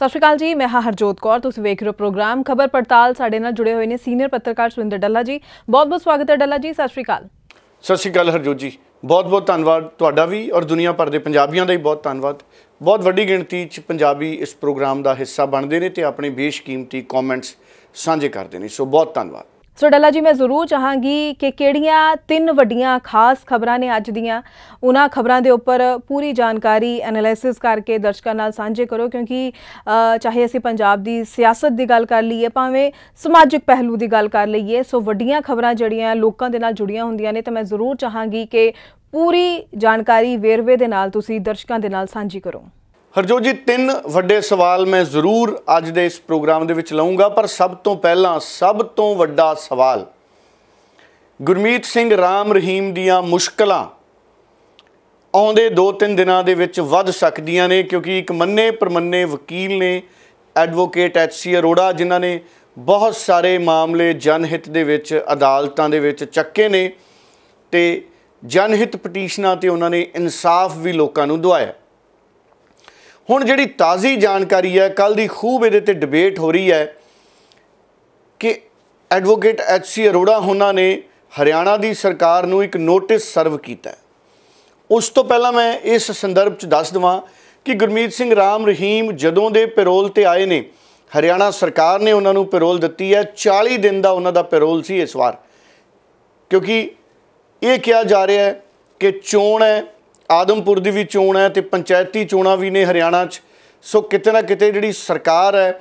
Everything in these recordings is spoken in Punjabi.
ਸਤਿ ਸ਼੍ਰੀ ਅਕਾਲ ਜੀ ਮੈਂ ਹਾਂ ਹਰਜੋਤ ਕੌਰ ਤੁਸੀਂ ਵੇਖ ਰਹੇ ਹੋ ਪ੍ਰੋਗਰਾਮ ਖਬਰ ਪੜਤਾਲ ਸਾਡੇ ਨਾਲ ਜੁੜੇ ਹੋਏ ਨੇ ਸੀਨੀਅਰ ਪੱਤਰਕਾਰ ਸੁਵਿੰਦਰ ਡੱਲਾ ਜੀ ਬਹੁਤ ਬਹੁਤ ਸਵਾਗਤ ਹੈ ਡੱਲਾ ਜੀ ਸਤਿ ਸ਼੍ਰੀ ਅਕਾਲ ਸਤਿ ਸ਼੍ਰੀ ਅਕਾਲ ਹਰਜੋਤ ਜੀ ਬਹੁਤ ਬਹੁਤ ਧੰਨਵਾਦ ਤੁਹਾਡਾ ਵੀ ਔਰ ਦੁਨੀਆ ਭਰ ਦੇ ਪੰਜਾਬੀਆਂ ਦਾ ਵੀ ਬਹੁਤ ਧੰਨਵਾਦ ਬਹੁਤ ਵੱਡੀ ਗਿਣਤੀ 'ਚ ਪੰਜਾਬੀ ਇਸ ਪ੍ਰੋਗਰਾਮ ਦਾ ਹਿੱਸਾ ਬਣਦੇ ਨੇ ਤੇ ਆਪਣੇ ਬੇਸ਼ਕੀਮਤੀ ਕਮੈਂਟਸ ਸਾਂਝੇ ਕਰਦੇ ਨੇ ਸੋ ਬਹੁਤ ਧੰਨਵਾਦ ਸੋ ਡੱਲਾ ਜੀ ਮੈਂ ਜ਼ਰੂਰ ਚਾਹਾਂਗੀ ਕਿ ਕਿਹੜੀਆਂ ਤਿੰਨ ਵੱਡੀਆਂ ਖਾਸ ਖਬਰਾਂ ਨੇ ਅੱਜ ਦੀਆਂ ਉਹਨਾਂ ਖਬਰਾਂ ਦੇ ਉੱਪਰ ਪੂਰੀ ਜਾਣਕਾਰੀ ਐਨਾਲਿਸਿਸ ਕਰਕੇ ਦਰਸ਼ਕਾਂ ਨਾਲ ਸਾਂਝੇ ਕਰੋ ਕਿਉਂਕਿ ਚਾਹੇ ਅਸੀਂ ਪੰਜਾਬ ਦੀ ਸਿਆਸਤ ਦੀ ਗੱਲ ਕਰ ਲਈਏ ਭਾਵੇਂ ਸਮਾਜਿਕ ਪਹਿਲੂ ਦੀ ਗੱਲ ਕਰ ਲਈਏ ਸੋ ਵੱਡੀਆਂ ਖਬਰਾਂ ਜਿਹੜੀਆਂ ਲੋਕਾਂ ਦੇ ਨਾਲ ਜੁੜੀਆਂ ਹੁੰਦੀਆਂ ਨੇ ਤਾਂ ਮੈਂ ਜ਼ਰੂਰ ਚਾਹਾਂਗੀ ਕਿ ਪੂਰੀ ਜਾਣਕਾਰੀ ਵੇਰਵੇ ਦੇ ਨਾਲ ਤੁਸੀਂ ਦਰਸ਼ਕਾਂ ਦੇ ਨਾਲ ਸਾਂਝੀ ਕਰੋ ਹਰਜੋਤ ਜੀ ਤਿੰਨ ਵੱਡੇ ਸਵਾਲ ਮੈਂ ਜ਼ਰੂਰ ਅੱਜ ਦੇ ਇਸ ਪ੍ਰੋਗਰਾਮ ਦੇ ਵਿੱਚ ਲਵਾਂਗਾ ਪਰ ਸਭ ਤੋਂ ਪਹਿਲਾਂ ਸਭ ਤੋਂ ਵੱਡਾ ਸਵਾਲ ਗੁਰਮੀਤ ਸਿੰਘ ਰਾਮ ਰਹੀਮ ਦੀਆਂ ਮੁਸ਼ਕਲਾਂ ਆਉਂਦੇ 2-3 ਦਿਨਾਂ ਦੇ ਵਿੱਚ ਵੱਧ ਸਕਦੀਆਂ ਨੇ ਕਿਉਂਕਿ ਇੱਕ ਮੰਨੇ ਪਰਮੰਨੇ ਵਕੀਲ ਨੇ ਐਡਵੋਕੇਟ ਐਚ ਸੀ ਅਰੋੜਾ ਜਿਨ੍ਹਾਂ ਨੇ ਬਹੁਤ ਸਾਰੇ ਮਾਮਲੇ ਜਨਹਿਤ ਦੇ ਵਿੱਚ ਅਦਾਲਤਾਂ ਦੇ ਵਿੱਚ ਚੱਕੇ ਨੇ ਤੇ ਜਨਹਿਤ ਪਟੀਸ਼ਨਾਂ ਤੇ ਉਹਨਾਂ ਨੇ ਇਨਸਾਫ ਵੀ ਲੋਕਾਂ ਨੂੰ ਦਵਾਇਆ ਹੁਣ ਜਿਹੜੀ ਤਾਜ਼ੀ ਜਾਣਕਾਰੀ ਹੈ ਕੱਲ ਦੀ ਖੂਬ ਇਹਦੇ ਤੇ ਡਿਬੇਟ ਹੋ ਰਹੀ ਹੈ ਕਿ ਐਡਵੋਕੇਟ ਐਚ ਸੀ ਅਰੋੜਾ ਹੋਣਾ ਨੇ ਹਰਿਆਣਾ ਦੀ ਸਰਕਾਰ ਨੂੰ ਇੱਕ ਨੋਟਿਸ ਸਰਵ ਕੀਤਾ ਉਸ ਤੋਂ ਪਹਿਲਾਂ ਮੈਂ ਇਸ ਸੰਦਰਭ 'ਚ ਦੱਸ ਦਵਾਂ ਕਿ ਗੁਰਮੀਤ ਸਿੰਘ ਰਾਮ ਰਹੀਮ ਜਦੋਂ ਦੇ ਪੈਰੋਲ ਤੇ ਆਏ ਨੇ ਹਰਿਆਣਾ ਸਰਕਾਰ ਨੇ ਉਹਨਾਂ ਨੂੰ ਪੈਰੋਲ ਦਿੱਤੀ ਹੈ 40 ਦਿਨ ਦਾ ਉਹਨਾਂ ਦਾ ਪੈਰੋਲ ਸੀ ਇਸ ਵਾਰ ਕਿਉਂਕਿ ਇਹ ਕਿਹਾ ਜਾ ਰਿਹਾ ਹੈ ਕਿ ਚੋਣ ਹੈ ਆਦਮਪੁਰ ਦੀ ਵੀ ਚੋਣ ਹੈ ਤੇ ਪੰਚਾਇਤੀ ਚੋਣਾਂ ਵੀ ਨੇ ਹਰਿਆਣਾ 'ਚ ਸੋ ਕਿਤੇ ਨਾ ਕਿਤੇ ਜਿਹੜੀ ਸਰਕਾਰ ਹੈ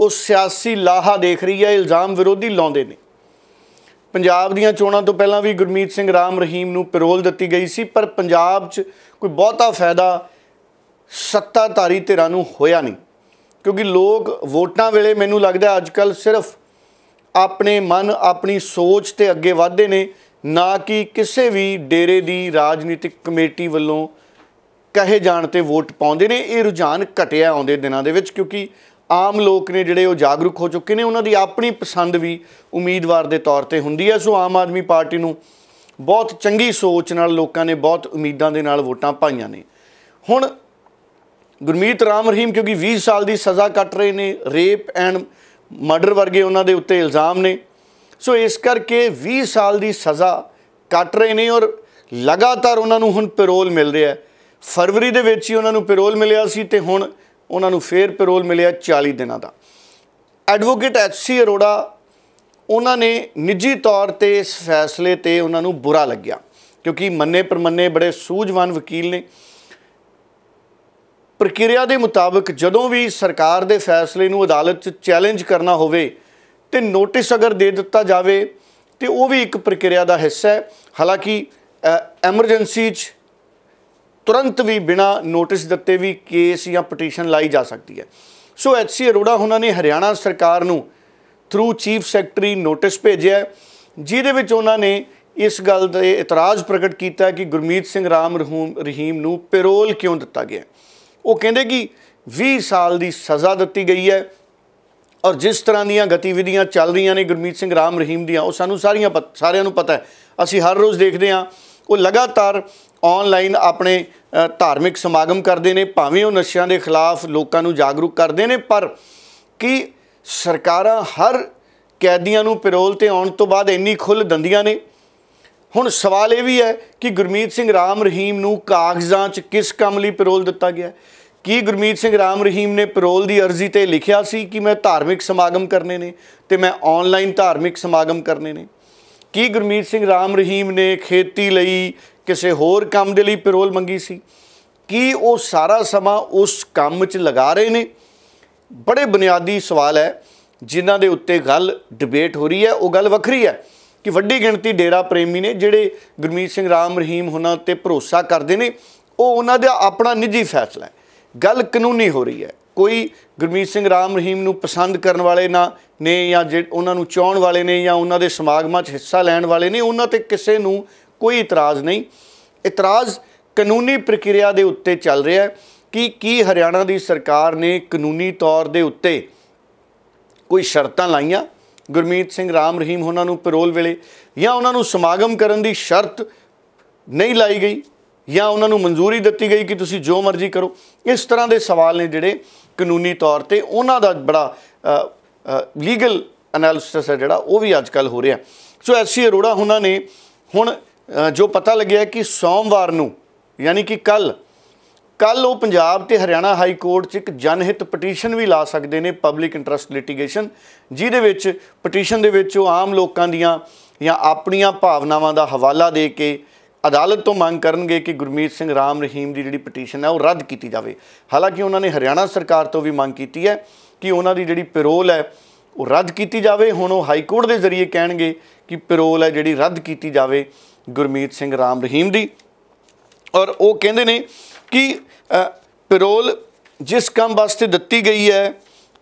ਉਹ ਸਿਆਸੀ ਲਾਹਾ ਦੇਖ ਰਹੀ ਹੈ ਇਲਜ਼ਾਮ ਵਿਰੋਧੀ ਲਾਉਂਦੇ ਨੇ ਪੰਜਾਬ ਦੀਆਂ ਚੋਣਾਂ ਤੋਂ ਪਹਿਲਾਂ ਵੀ ਗੁਰਮੀਤ ਸਿੰਘ ਰਾਮ ਰਹੀਮ ਨੂੰ ਪੈਰੋਲ ਦਿੱਤੀ ਗਈ ਸੀ ਪਰ ਪੰਜਾਬ 'ਚ ਕੋਈ ਬਹੁਤਾ ਫਾਇਦਾ ਸੱਤਾਧਾਰੀ ਧਿਰਾਂ ਨੂੰ ਹੋਇਆ ਨਹੀਂ ਕਿਉਂਕਿ ਲੋਕ ਵੋਟਾਂ ਵੇਲੇ ਮੈਨੂੰ ਲੱਗਦਾ ਅੱਜਕੱਲ ਸਿਰਫ ਆਪਣੇ ਮਨ ਆਪਣੀ ਸੋਚ ਤੇ ਅੱਗੇ ਵਧਦੇ ਨੇ ਨਾ ਕਿ ਕਿਸੇ ਵੀ ਡੇਰੇ ਦੀ ਰਾਜਨੀਤਿਕ ਕਮੇਟੀ ਵੱਲੋਂ ਕਹੇ ਜਾਣ ਤੇ ਵੋਟ ਪਾਉਂਦੇ ਨੇ ਇਹ ਰੁਝਾਨ ਘਟਿਆ ਆਉਂਦੇ ਦਿਨਾਂ ਦੇ ਵਿੱਚ ਕਿਉਂਕਿ ਆਮ ਲੋਕ ਨੇ ਜਿਹੜੇ ਉਹ ਜਾਗਰੂਕ ਹੋ ਚੁੱਕੇ ਨੇ ਉਹਨਾਂ ਦੀ ਆਪਣੀ ਪਸੰਦ ਵੀ ਉਮੀਦਵਾਰ ਦੇ ਤੌਰ ਤੇ ਹੁੰਦੀ ਹੈ ਸੋ ਆਮ ਆਦਮੀ ਪਾਰਟੀ ਨੂੰ ਬਹੁਤ ਚੰਗੀ ਸੋਚ ਨਾਲ ਲੋਕਾਂ ਨੇ ਬਹੁਤ ਉਮੀਦਾਂ ਦੇ ਨਾਲ ਵੋਟਾਂ ਪਾਈਆਂ ਨੇ ਹੁਣ ਗੁਰਮੀਤ ਰਾਮ ਰਹੀਮ ਕਿਉਂਕਿ 20 ਸਾਲ ਦੀ ਸਜ਼ਾ ਕੱਟ ਰਹੇ ਨੇ ਰੇਪ ਐਂਡ ਮਰਡਰ ਵਰਗੇ ਉਹਨਾਂ ਦੇ ਉੱਤੇ ਇਲਜ਼ਾਮ ਨੇ ਸੋ ਇਸ ਕਰਕੇ 20 ਸਾਲ ਦੀ ਸਜ਼ਾ ਕੱਟ ਰਹੇ ਨੇ ਔਰ ਲਗਾਤਾਰ ਉਹਨਾਂ ਨੂੰ ਹੁਣ ਪੈਰੋਲ ਮਿਲ ਰਿਹਾ ਫਰਵਰੀ ਦੇ ਵਿੱਚ ਹੀ ਉਹਨਾਂ ਨੂੰ ਪੈਰੋਲ ਮਿਲਿਆ ਸੀ ਤੇ ਹੁਣ ਉਹਨਾਂ ਨੂੰ ਫੇਰ ਪੈਰੋਲ ਮਿਲਿਆ 40 ਦਿਨਾਂ ਦਾ ਐਡਵੋਕੇਟ ਐਚ ਸੀ ਅਰੋੜਾ ਉਹਨਾਂ ਨੇ ਨਿੱਜੀ ਤੌਰ ਤੇ ਇਸ ਫੈਸਲੇ ਤੇ ਉਹਨਾਂ ਨੂੰ ਬੁਰਾ ਲੱਗਿਆ ਕਿਉਂਕਿ ਮੰਨੇ ਪਰਮੰਨੇ ਬੜੇ ਸੂਝਵਾਨ ਵਕੀਲ ਨੇ ਪ੍ਰਕਿਰਿਆ ਦੇ ਮੁਤਾਬਕ ਜਦੋਂ ਵੀ ਸਰਕਾਰ ਦੇ ਫੈਸਲੇ ਨੂੰ ਅਦਾਲਤ 'ਚ ਚੈਲੰਜ ਕਰਨਾ ਹੋਵੇ ਤੇ ਨੋਟਿਸ ਅਗਰ ਦੇ ਦਿੱਤਾ ਜਾਵੇ ਤੇ ਉਹ ਵੀ ਇੱਕ ਪ੍ਰਕਿਰਿਆ ਦਾ ਹਿੱਸਾ ਹੈ ਹਾਲਾਂਕਿ ਐਮਰਜੈਂਸੀ 'ਚ ਤੁਰੰਤ ਵੀ ਬਿਨਾ ਨੋਟਿਸ ਦਿੱਤੇ ਵੀ ਕੇਸ ਜਾਂ ਪਟੀਸ਼ਨ ਲਾਈ ਜਾ ਸਕਦੀ ਹੈ ਸੋ ਐਚ ਸੀ ਅਰੋੜਾ ਉਹਨਾਂ ਨੇ ਹਰਿਆਣਾ ਸਰਕਾਰ ਨੂੰ ਥਰੂ ਚੀਫ ਸੈਕਟਰੀ ਨੋਟਿਸ ਭੇਜਿਆ ਜਿਹਦੇ ਵਿੱਚ ਉਹਨਾਂ ਨੇ ਇਸ ਗੱਲ ਦੇ ਇਤਰਾਜ਼ ਪ੍ਰਗਟ ਕੀਤਾ ਕਿ ਗੁਰਮੀਤ ਸਿੰਘ ਰਾਮ ਰਹੀਮ ਨੂੰ ਪੈਰੋਲ ਕਿਉਂ ਦਿੱਤਾ ਗਿਆ ਉਹ ਕਹਿੰਦੇ ਕਿ 20 ਸਾਲ ਦੀ ਸਜ਼ਾ ਦਿੱਤੀ ਗਈ ਹੈ ਔਰ ਜਿਸ ਤਰ੍ਹਾਂ ਦੀਆਂ ਗਤੀਵਿਧੀਆਂ ਚੱਲ ਰਹੀਆਂ ਨੇ ਗੁਰਮੀਤ ਸਿੰਘ ਰਾਮ ਰਹੀਮ ਦੀਆਂ ਉਹ ਸਾਨੂੰ ਸਾਰੀਆਂ ਸਾਰਿਆਂ ਨੂੰ ਪਤਾ ਹੈ ਅਸੀਂ ਹਰ ਰੋਜ਼ ਦੇਖਦੇ ਹਾਂ ਉਹ ਲਗਾਤਾਰ ਆਨਲਾਈਨ ਆਪਣੇ ਧਾਰਮਿਕ ਸਮਾਗਮ ਕਰਦੇ ਨੇ ਭਾਵੇਂ ਉਹ ਨਸ਼ਿਆਂ ਦੇ ਖਿਲਾਫ ਲੋਕਾਂ ਨੂੰ ਜਾਗਰੂਕ ਕਰਦੇ ਨੇ ਪਰ ਕਿ ਸਰਕਾਰਾਂ ਹਰ ਕੈਦੀਆਂ ਨੂੰ ਪੈਰੋਲ ਤੇ ਆਉਣ ਤੋਂ ਬਾਅਦ ਇੰਨੀ ਖੁੱਲ ਦੰਦੀਆਂ ਨੇ ਹੁਣ ਸਵਾਲ ਇਹ ਵੀ ਹੈ ਕਿ ਗੁਰਮੀਤ ਸਿੰਘ ਰਾਮ ਰਹੀਮ ਨੂੰ ਕਾਗਜ਼ਾਂ 'ਚ ਕਿਸ ਕੰਮ ਲਈ ਪੈਰੋਲ ਦਿੱਤਾ ਗਿਆ ਕੀ ਗੁਰਮੀਤ ਸਿੰਘ ਰਾਮ ਰਹੀਮ ਨੇ ਪੈਰੋਲ ਦੀ ਅਰਜ਼ੀ ਤੇ ਲਿਖਿਆ ਸੀ ਕਿ ਮੈਂ ਧਾਰਮਿਕ ਸਮਾਗਮ ਕਰਨੇ ਨੇ ਤੇ ਮੈਂ ਆਨਲਾਈਨ ਧਾਰਮਿਕ ਸਮਾਗਮ ਕਰਨੇ ਨੇ ਕੀ ਗੁਰਮੀਤ ਸਿੰਘ ਰਾਮ ਰਹੀਮ ਨੇ ਖੇਤੀ ਲਈ ਕਿਸੇ ਹੋਰ ਕੰਮ ਦੇ ਲਈ ਪੈਰੋਲ ਮੰਗੀ ਸੀ ਕੀ ਉਹ ਸਾਰਾ ਸਮਾਂ ਉਸ ਕੰਮ 'ਚ ਲਗਾ ਰਹੇ ਨੇ ਬੜੇ ਬੁਨਿਆਦੀ ਸਵਾਲ ਹੈ ਜਿਨ੍ਹਾਂ ਦੇ ਉੱਤੇ ਗੱਲ ਡਿਬੇਟ ਹੋ ਰਹੀ ਹੈ ਉਹ ਗੱਲ ਵੱਖਰੀ ਹੈ ਕਿ ਵੱਡੀ ਗਿਣਤੀ ਡੇਰਾ ਪ੍ਰੇਮੀ ਨੇ ਜਿਹੜੇ ਗੁਰਮੀਤ ਸਿੰਘ ਰਾਮ ਰਹੀਮ ਹੁਣਾਂ ਤੇ ਭਰੋਸਾ ਕਰਦੇ ਨੇ ਉਹ ਉਹਨਾਂ ਦਾ ਆਪਣਾ ਨਿੱਜੀ ਫੈਸਲਾ ਹੈ ਗੱਲ ਕਾਨੂੰਨੀ ਹੋ ਰਹੀ ਹੈ ਕੋਈ ਗੁਰਮੀਤ ਸਿੰਘ ਰਾਮ ਰਹੀਮ ਨੂੰ ਪਸੰਦ ਕਰਨ ਵਾਲੇ ਨਾ ਨੇ ਜਾਂ ਉਹਨਾਂ ਨੂੰ ਚਾਹਣ ਵਾਲੇ ਨੇ ਜਾਂ ਉਹਨਾਂ ਦੇ ਸਮਾਗਮਾਂ 'ਚ ਹਿੱਸਾ ਲੈਣ ਵਾਲੇ ਨੇ ਉਹਨਾਂ ਤੇ ਕਿਸੇ ਨੂੰ ਕੋਈ ਇਤਰਾਜ਼ ਨਹੀਂ ਇਤਰਾਜ਼ ਕਾਨੂੰਨੀ ਪ੍ਰਕਿਰਿਆ ਦੇ ਉੱਤੇ ਚੱਲ ਰਿਹਾ ਹੈ ਕਿ ਕੀ ਹਰਿਆਣਾ ਦੀ ਸਰਕਾਰ ਨੇ ਕਾਨੂੰਨੀ ਤੌਰ ਦੇ ਉੱਤੇ ਕੋਈ ਸ਼ਰਤਾਂ ਲਾਈਆਂ ਗੁਰਮੀਤ ਸਿੰਘ ਰਾਮ ਰਹੀਮ ਉਹਨਾਂ ਨੂੰ ਪੈਰੋਲ ਵੇਲੇ ਜਾਂ ਉਹਨਾਂ ਨੂੰ ਸਮਾਗਮ ਕਰਨ ਦੀ ਸ਼ਰਤ ਨਹੀਂ ਲਾਈ ਗਈ ਜਾਂ ਉਹਨਾਂ ਨੂੰ ਮਨਜ਼ੂਰੀ ਦਿੱਤੀ ਗਈ ਕਿ ਤੁਸੀਂ ਜੋ ਮਰਜ਼ੀ ਕਰੋ ਇਸ ਤਰ੍ਹਾਂ ਦੇ ਸਵਾਲ ਨੇ ਜਿਹੜੇ ਕਾਨੂੰਨੀ ਤੌਰ ਤੇ ਉਹਨਾਂ ਦਾ ਬੜਾ ਲੀਗਲ ਅਨਾਲਿਸਿਸ ਹੈ ਜਿਹੜਾ ਉਹ ਵੀ ਅੱਜਕੱਲ ਹੋ ਰਿਹਾ ਸੋ ਐਸਸੀ ਅਰੋੜਾ ਉਹਨਾਂ ਨੇ ਹੁਣ ਜੋ ਪਤਾ ਲੱਗਿਆ ਕਿ ਸੋਮਵਾਰ ਨੂੰ ਯਾਨੀ ਕਿ ਕੱਲ ਕੱਲ ਉਹ ਪੰਜਾਬ ਤੇ ਹਰਿਆਣਾ ਹਾਈ ਕੋਰਟ 'ਚ ਇੱਕ ਜਨਹਿਤ ਪਟੀਸ਼ਨ ਵੀ ਲਾ ਸਕਦੇ ਨੇ ਪਬਲਿਕ ਇੰਟਰਸਟ ਲਿਟੀਗੇਸ਼ਨ ਜਿਹਦੇ ਵਿੱਚ ਪਟੀਸ਼ਨ ਦੇ ਵਿੱਚ ਉਹ ਆਮ ਲੋਕਾਂ ਦੀਆਂ ਜਾਂ ਆਪਣੀਆਂ ਭਾਵਨਾਵਾਂ ਦਾ ਹਵਾਲਾ ਦੇ ਕੇ ਅਦਾਲਤ ਤੋਂ ਮੰਗ ਕਰਨਗੇ ਕਿ ਗੁਰਮੀਤ ਸਿੰਘ ਰਾਮ ਰਹੀਮ ਦੀ ਜਿਹੜੀ ਪਟੀਸ਼ਨ ਹੈ ਉਹ ਰੱਦ ਕੀਤੀ ਜਾਵੇ ਹਾਲਾਂਕਿ ਉਹਨਾਂ ਨੇ ਹਰਿਆਣਾ ਸਰਕਾਰ ਤੋਂ ਵੀ ਮੰਗ ਕੀਤੀ ਹੈ ਕਿ ਉਹਨਾਂ ਦੀ ਜਿਹੜੀ ਪੈਰੋਲ ਹੈ ਉਹ ਰੱਦ ਕੀਤੀ ਜਾਵੇ ਹੁਣ ਉਹ ਹਾਈ ਕੋਰਟ ਦੇ ਜ਼ਰੀਏ ਕਹਿਣਗੇ ਕਿ ਪੈਰੋਲ ਹੈ ਜਿਹੜੀ ਰੱਦ ਕੀਤੀ ਜਾਵੇ ਗੁਰਮੀਤ ਸਿੰਘ ਰਾਮ ਰਹੀਮ ਦੀ ਔਰ ਉਹ ਕਹਿੰਦੇ ਨੇ ਕਿ ਪੈਰੋਲ ਜਿਸ ਕੰਮ ਵਾਸਤੇ ਦਿੱਤੀ ਗਈ ਹੈ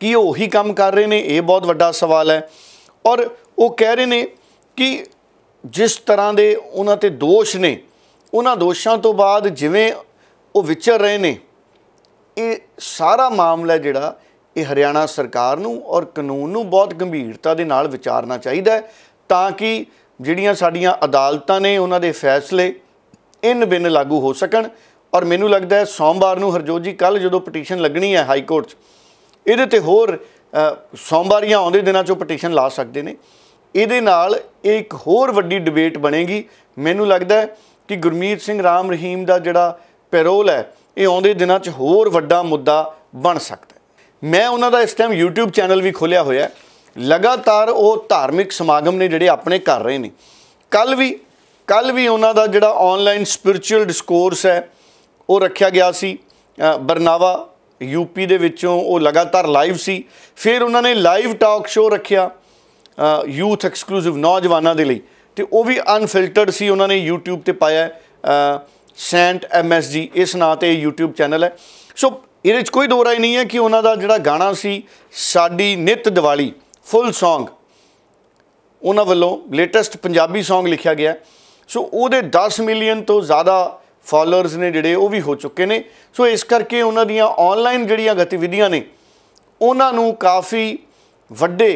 ਕਿ ਉਹ ਹੀ ਕੰਮ ਕਰ ਰਹੇ ਨੇ ਇਹ ਬਹੁਤ ਵੱਡਾ ਸਵਾਲ ਹੈ ਔਰ ਉਹ ਕਹਿ ਰਹੇ ਨੇ ਕਿ ਜਿਸ ਤਰ੍ਹਾਂ ਦੇ ਉਹਨਾਂ ਤੇ ਦੋਸ਼ ਨੇ ਉਹਨਾਂ ਦੋਸ਼ਾਂ ਤੋਂ ਬਾਅਦ ਜਿਵੇਂ ਉਹ ਵਿਚਰ ਰਹੇ ਨੇ ਇਹ ਸਾਰਾ ਮਾਮਲਾ ਜਿਹੜਾ ਇਹ ਹਰਿਆਣਾ ਸਰਕਾਰ ਨੂੰ ਔਰ ਕਾਨੂੰਨ ਨੂੰ ਬਹੁਤ ਗੰਭੀਰਤਾ ਦੇ ਨਾਲ ਵਿਚਾਰਨਾ ਚਾਹੀਦਾ ਹੈ ਤਾਂ ਕਿ ਜਿਹੜੀਆਂ ਸਾਡੀਆਂ ਅਦਾਲਤਾਂ ਨੇ ਉਹਨਾਂ ਦੇ ਫੈਸਲੇ ਇਨ ਬਿਨ ਲਾਗੂ ਹੋ ਸਕਣ ਔਰ ਮੈਨੂੰ ਲੱਗਦਾ ਹੈ ਸੋਮਵਾਰ ਨੂੰ ਹਰਜੋਤ ਜੀ ਕੱਲ ਜਦੋਂ ਪਟੀਸ਼ਨ ਲੱਗਣੀ ਹੈ ਹਾਈ ਕੋਰਟ 'ਚ ਇਹਦੇ ਤੇ ਹੋਰ ਸੋਮਵਾਰੀਆਂ ਆਉਂਦੇ ਦਿਨਾਂ 'ਚੋਂ ਪਟੀਸ਼ਨ ਲਾ ਸਕਦੇ ਨੇ ਇਹਦੇ ਨਾਲ ਇੱਕ ਹੋਰ ਵੱਡੀ ਡਿਬੇਟ ਬਣੇਗੀ ਮੈਨੂੰ ਲੱਗਦਾ ਕਿ ਗੁਰਮੀਤ ਸਿੰਘ ਰਾਮ ਰਹੀਮ ਦਾ ਜਿਹੜਾ ਪੈਰੋਲ ਹੈ ਇਹ ਆਉਂਦੇ ਦਿਨਾਂ 'ਚ ਹੋਰ ਵੱਡਾ ਮੁੱਦਾ ਬਣ ਸਕਦਾ ਮੈਂ ਉਹਨਾਂ ਦਾ ਇਸ ਟਾਈਮ YouTube ਚੈਨਲ ਵੀ ਖੋਲਿਆ ਹੋਇਆ ਲਗਾਤਾਰ ਉਹ ਧਾਰਮਿਕ ਸਮਾਗਮ ਨੇ ਜਿਹੜੇ ਆਪਣੇ ਕਰ ਰਹੇ ਨੇ ਕੱਲ ਵੀ ਕੱਲ ਵੀ ਉਹਨਾਂ ਦਾ ਜਿਹੜਾ ਆਨਲਾਈਨ ਸਪਿਰਚੁਅਲ ਡਿਸਕੋਰਸ ਹੈ ਉਹ ਰੱਖਿਆ ਗਿਆ ਸੀ ਬਰਨਾਵਾ ਯੂਪੀ ਦੇ ਵਿੱਚੋਂ ਉਹ ਲਗਾਤਾਰ ਲਾਈਵ ਸੀ ਫਿਰ ਉਹਨਾਂ ਨੇ ਲਾਈਵ ਟਾਕ ਸ਼ੋਅ ਰੱਖਿਆ ਯੂਥ ਐਕਸਕਲੂਸਿਵ ਨੌਜਵਾਨਾਂ ਦੇ ਲਈ ਤੇ ਉਹ ਵੀ ਅਨਫਿਲਟਰਡ ਸੀ ਉਹਨਾਂ ਨੇ YouTube ਤੇ ਪਾਇਆ ਸੈਂਟ ਐਮਐਸਜੀ ਇਸ ਨਾਂ ਤੇ YouTube ਚੈਨਲ ਹੈ ਸੋ ਇਹਦੇ ਵਿੱਚ ਕੋਈ ਦੋਰਾਈ ਨਹੀਂ ਹੈ ਕਿ ਉਹਨਾਂ ਦਾ ਜਿਹੜਾ ਗਾਣਾ ਸੀ ਸਾਡੀ ਨਿਤ ਦੀਵਾਲੀ ਫੁੱਲ Song ਉਹਨਾਂ ਵੱਲੋਂ ਲੇਟੈਸਟ ਪੰਜਾਬੀ Song ਲਿਖਿਆ ਗਿਆ ਸੋ ਉਹਦੇ 10 ਮਿਲੀਅਨ ਤੋਂ ਜ਼ਿਆਦਾ ਫਾਲੋਅਰਸ ਨੇ ਜਿਹੜੇ ਉਹ ਵੀ ਹੋ ਚੁੱਕੇ ਨੇ ਸੋ ਇਸ ਕਰਕੇ ਉਹਨਾਂ ਦੀਆਂ ਆਨਲਾਈਨ ਜਿਹੜੀਆਂ ਗਤੀਵਿਧੀਆਂ ਨੇ ਉਹਨਾਂ ਨੂੰ ਕਾਫੀ ਵੱਡੇ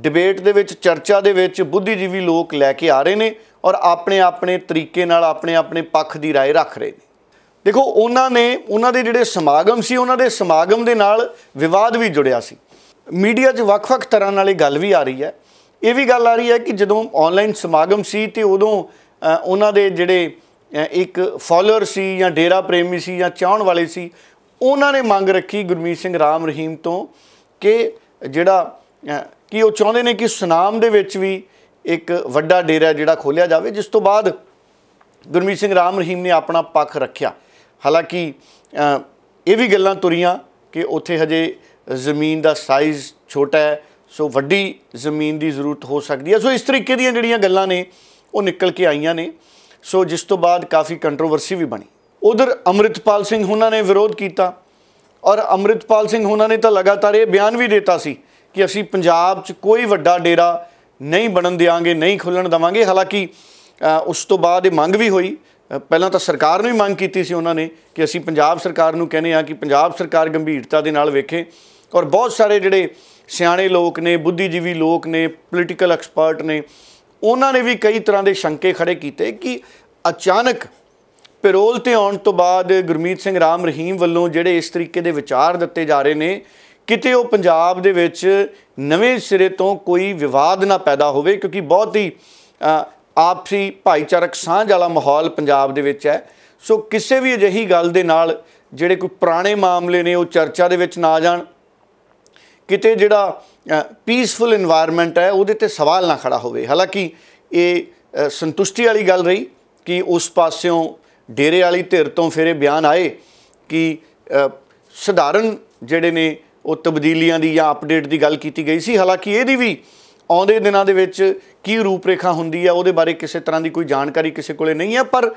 ਡਿਬੇਟ ਦੇ ਵਿੱਚ ਚਰਚਾ ਦੇ ਵਿੱਚ ਬੁੱਧੀਜੀਵੀ ਲੋਕ ਲੈ ਕੇ ਆ ਰਹੇ ਨੇ ਔਰ ਆਪਣੇ ਆਪਣੇ ਤਰੀਕੇ ਨਾਲ ਆਪਣੇ ਆਪਣੇ ਪੱਖ ਦੀ رائے ਰੱਖ ਰਹੇ ਨੇ ਦੇਖੋ ਉਹਨਾਂ ਨੇ ਉਹਨਾਂ ਦੇ ਜਿਹੜੇ ਸਮਾਗਮ ਸੀ ਉਹਨਾਂ ਦੇ ਸਮਾਗਮ ਦੇ ਨਾਲ ਵਿਵਾਦ ਵੀ ਜੁੜਿਆ ਸੀ ਮੀਡੀਆ 'ਚ ਵੱਖ-ਵੱਖ ਤਰ੍ਹਾਂ ਨਾਲ ਇਹ ਗੱਲ ਵੀ ਆ ਰਹੀ ਹੈ ਇਹ ਵੀ ਗੱਲ ਆ ਰਹੀ ਹੈ ਕਿ ਜਦੋਂ ਆਨਲਾਈਨ ਸਮਾਗਮ ਸੀ ਤੇ ਉਦੋਂ ਉਹਨਾਂ ਦੇ ਜਿਹੜੇ ਇੱਕ ਫਾਲੋਅਰ ਸੀ ਜਾਂ ਡੇਰਾ ਪ੍ਰੇਮੀ ਸੀ ਜਾਂ ਚਾਹਣ ਵਾਲੇ ਸੀ ਉਹਨਾਂ ਨੇ ਮੰਗ ਰੱਖੀ ਗੁਰਮੀਤ ਸਿੰਘ ਰਾਮ ਰਹੀਮ ਤੋਂ ਕਿ ਜਿਹੜਾ ਕਿ ਉਹ ਚਾਹੁੰਦੇ ਨੇ ਕਿ ਸੁਨਾਮ ਦੇ ਵਿੱਚ ਵੀ ਇੱਕ ਵੱਡਾ ਡੇਰਾ ਜਿਹੜਾ ਖੋਲਿਆ ਜਾਵੇ ਜਿਸ ਤੋਂ ਬਾਅਦ ਗੁਰਮੀਤ ਸਿੰਘ ਰਾਮ ਰਹੀਮ ਨੇ ਆਪਣਾ ਪੱਖ ਰੱਖਿਆ ਹਾਲਾਂਕਿ ਇਹ ਵੀ ਗੱਲਾਂ ਤੁਰੀਆਂ ਕਿ ਉੱਥੇ ਹਜੇ ਜ਼ਮੀਨ ਦਾ ਸਾਈਜ਼ ਛੋਟਾ ਹੈ ਸੋ ਵੱਡੀ ਜ਼ਮੀਨ ਦੀ ਜ਼ਰੂਰਤ ਹੋ ਸਕਦੀ ਹੈ ਸੋ ਇਸ ਤਰੀਕੇ ਦੀਆਂ ਜਿਹੜੀਆਂ ਗੱਲਾਂ ਨੇ ਉਹ ਨਿਕਲ ਕੇ ਆਈਆਂ ਨੇ ਸੋ ਜਿਸ ਤੋਂ ਬਾਅਦ ਕਾਫੀ ਕੰਟਰੋਵਰਸੀ ਵੀ ਬਣੀ ਉਧਰ ਅਮਰਿਤਪਾਲ ਸਿੰਘ ਉਹਨਾਂ ਨੇ ਵਿਰੋਧ ਕੀਤਾ ਔਰ ਅਮਰਿਤਪਾਲ ਸਿੰਘ ਉਹਨਾਂ ਨੇ ਤਾਂ ਲਗਾਤਾਰ ਇਹ ਬਿਆਨ ਵੀ ਦਿੱਤਾ ਸੀ ਕਿ ਅਸੀਂ ਪੰਜਾਬ 'ਚ ਕੋਈ ਵੱਡਾ ਡੇਰਾ ਨਹੀਂ ਬਣਨ ਦੇਵਾਂਗੇ ਨਹੀਂ ਖੁੱਲਣ ਦੇਵਾਂਗੇ ਹਾਲਾਂਕਿ ਉਸ ਤੋਂ ਬਾਅਦ ਇਹ ਮੰਗ ਵੀ ਹੋਈ ਪਹਿਲਾਂ ਤਾਂ ਸਰਕਾਰ ਨੂੰ ਹੀ ਮੰਗ ਕੀਤੀ ਸੀ ਉਹਨਾਂ ਨੇ ਕਿ ਅਸੀਂ ਪੰਜਾਬ ਸਰਕਾਰ ਨੂੰ ਕਹਿੰਦੇ ਆ ਕਿ ਪੰਜਾਬ ਸਰਕਾਰ ਗੰਭੀਰਤਾ ਦੇ ਨਾਲ ਵੇਖੇ ਔਰ ਬਹੁਤ ਸਾਰੇ ਜਿਹੜੇ ਸਿਆਣੇ ਲੋਕ ਨੇ ਬੁੱਧੀਜੀਵੀ ਲੋਕ ਨੇ ਪੋਲੀਟੀਕਲ ਐਕਸਪਰਟ ਨੇ ਉਹਨਾਂ ਨੇ ਵੀ ਕਈ ਤਰ੍ਹਾਂ ਦੇ ਸ਼ੰਕੇ ਖੜੇ ਕੀਤੇ ਕਿ ਅਚਾਨਕ ਪੈਰੋਲ ਤੇ ਆਉਣ ਤੋਂ ਬਾਅਦ ਗੁਰਮੀਤ ਸਿੰਘ ਰਾਮ ਰਹੀਮ ਵੱਲੋਂ ਜਿਹੜੇ ਇਸ ਤਰੀਕੇ ਦੇ ਵਿਚਾਰ ਦਿੱਤੇ ਜਾ ਰਹੇ ਨੇ ਕਿਤੇ ਉਹ ਪੰਜਾਬ ਦੇ ਵਿੱਚ ਨਵੇਂ ਸਿਰੇ ਤੋਂ ਕੋਈ ਵਿਵਾਦ ਨਾ ਪੈਦਾ ਹੋਵੇ ਕਿਉਂਕਿ ਬਹੁਤ ਹੀ ਆਪਸੀ ਭਾਈਚਾਰਕ ਸਾਂਝ ਵਾਲਾ ਮਾਹੌਲ ਪੰਜਾਬ ਦੇ ਵਿੱਚ ਹੈ ਸੋ ਕਿਸੇ ਵੀ ਅਜਿਹੀ ਗੱਲ ਦੇ ਨਾਲ ਜਿਹੜੇ ਕੋਈ ਪੁਰਾਣੇ ਮਾਮਲੇ ਨੇ ਉਹ ਚਰਚਾ ਦੇ ਵਿੱਚ ਨਾ ਜਾਣ ਕਿਤੇ ਜਿਹੜਾ ਪੀਸਫੁਲ এনवायरमेंट ਹੈ ਉਹਦੇ ਤੇ ਸਵਾਲ ਨਾ ਖੜਾ ਹੋਵੇ ਹਾਲਾਂਕਿ ਇਹ ਸੰਤੁਸ਼ਟੀ ਵਾਲੀ ਗੱਲ ਰਹੀ ਕਿ ਉਸ ਪਾਸਿਓਂ ਡੇਰੇ ਵਾਲੀ ਧਿਰ ਤੋਂ ਫਿਰ ਇਹ ਬਿਆਨ ਆਏ ਕਿ ਸਧਾਰਨ ਜਿਹੜੇ ਨੇ ਉਹ ਤਬਦੀਲੀਆਂ ਦੀ ਜਾਂ ਅਪਡੇਟ ਦੀ ਗੱਲ ਕੀਤੀ ਗਈ ਸੀ ਹਾਲਾਂਕਿ ਇਹਦੀ ਵੀ ਆਉਂਦੇ ਦਿਨਾਂ ਦੇ ਵਿੱਚ ਕੀ ਰੂਪਰੇਖਾ ਹੁੰਦੀ ਹੈ ਉਹਦੇ ਬਾਰੇ ਕਿਸੇ ਤਰ੍ਹਾਂ ਦੀ ਕੋਈ ਜਾਣਕਾਰੀ ਕਿਸੇ ਕੋਲੇ ਨਹੀਂ ਹੈ ਪਰ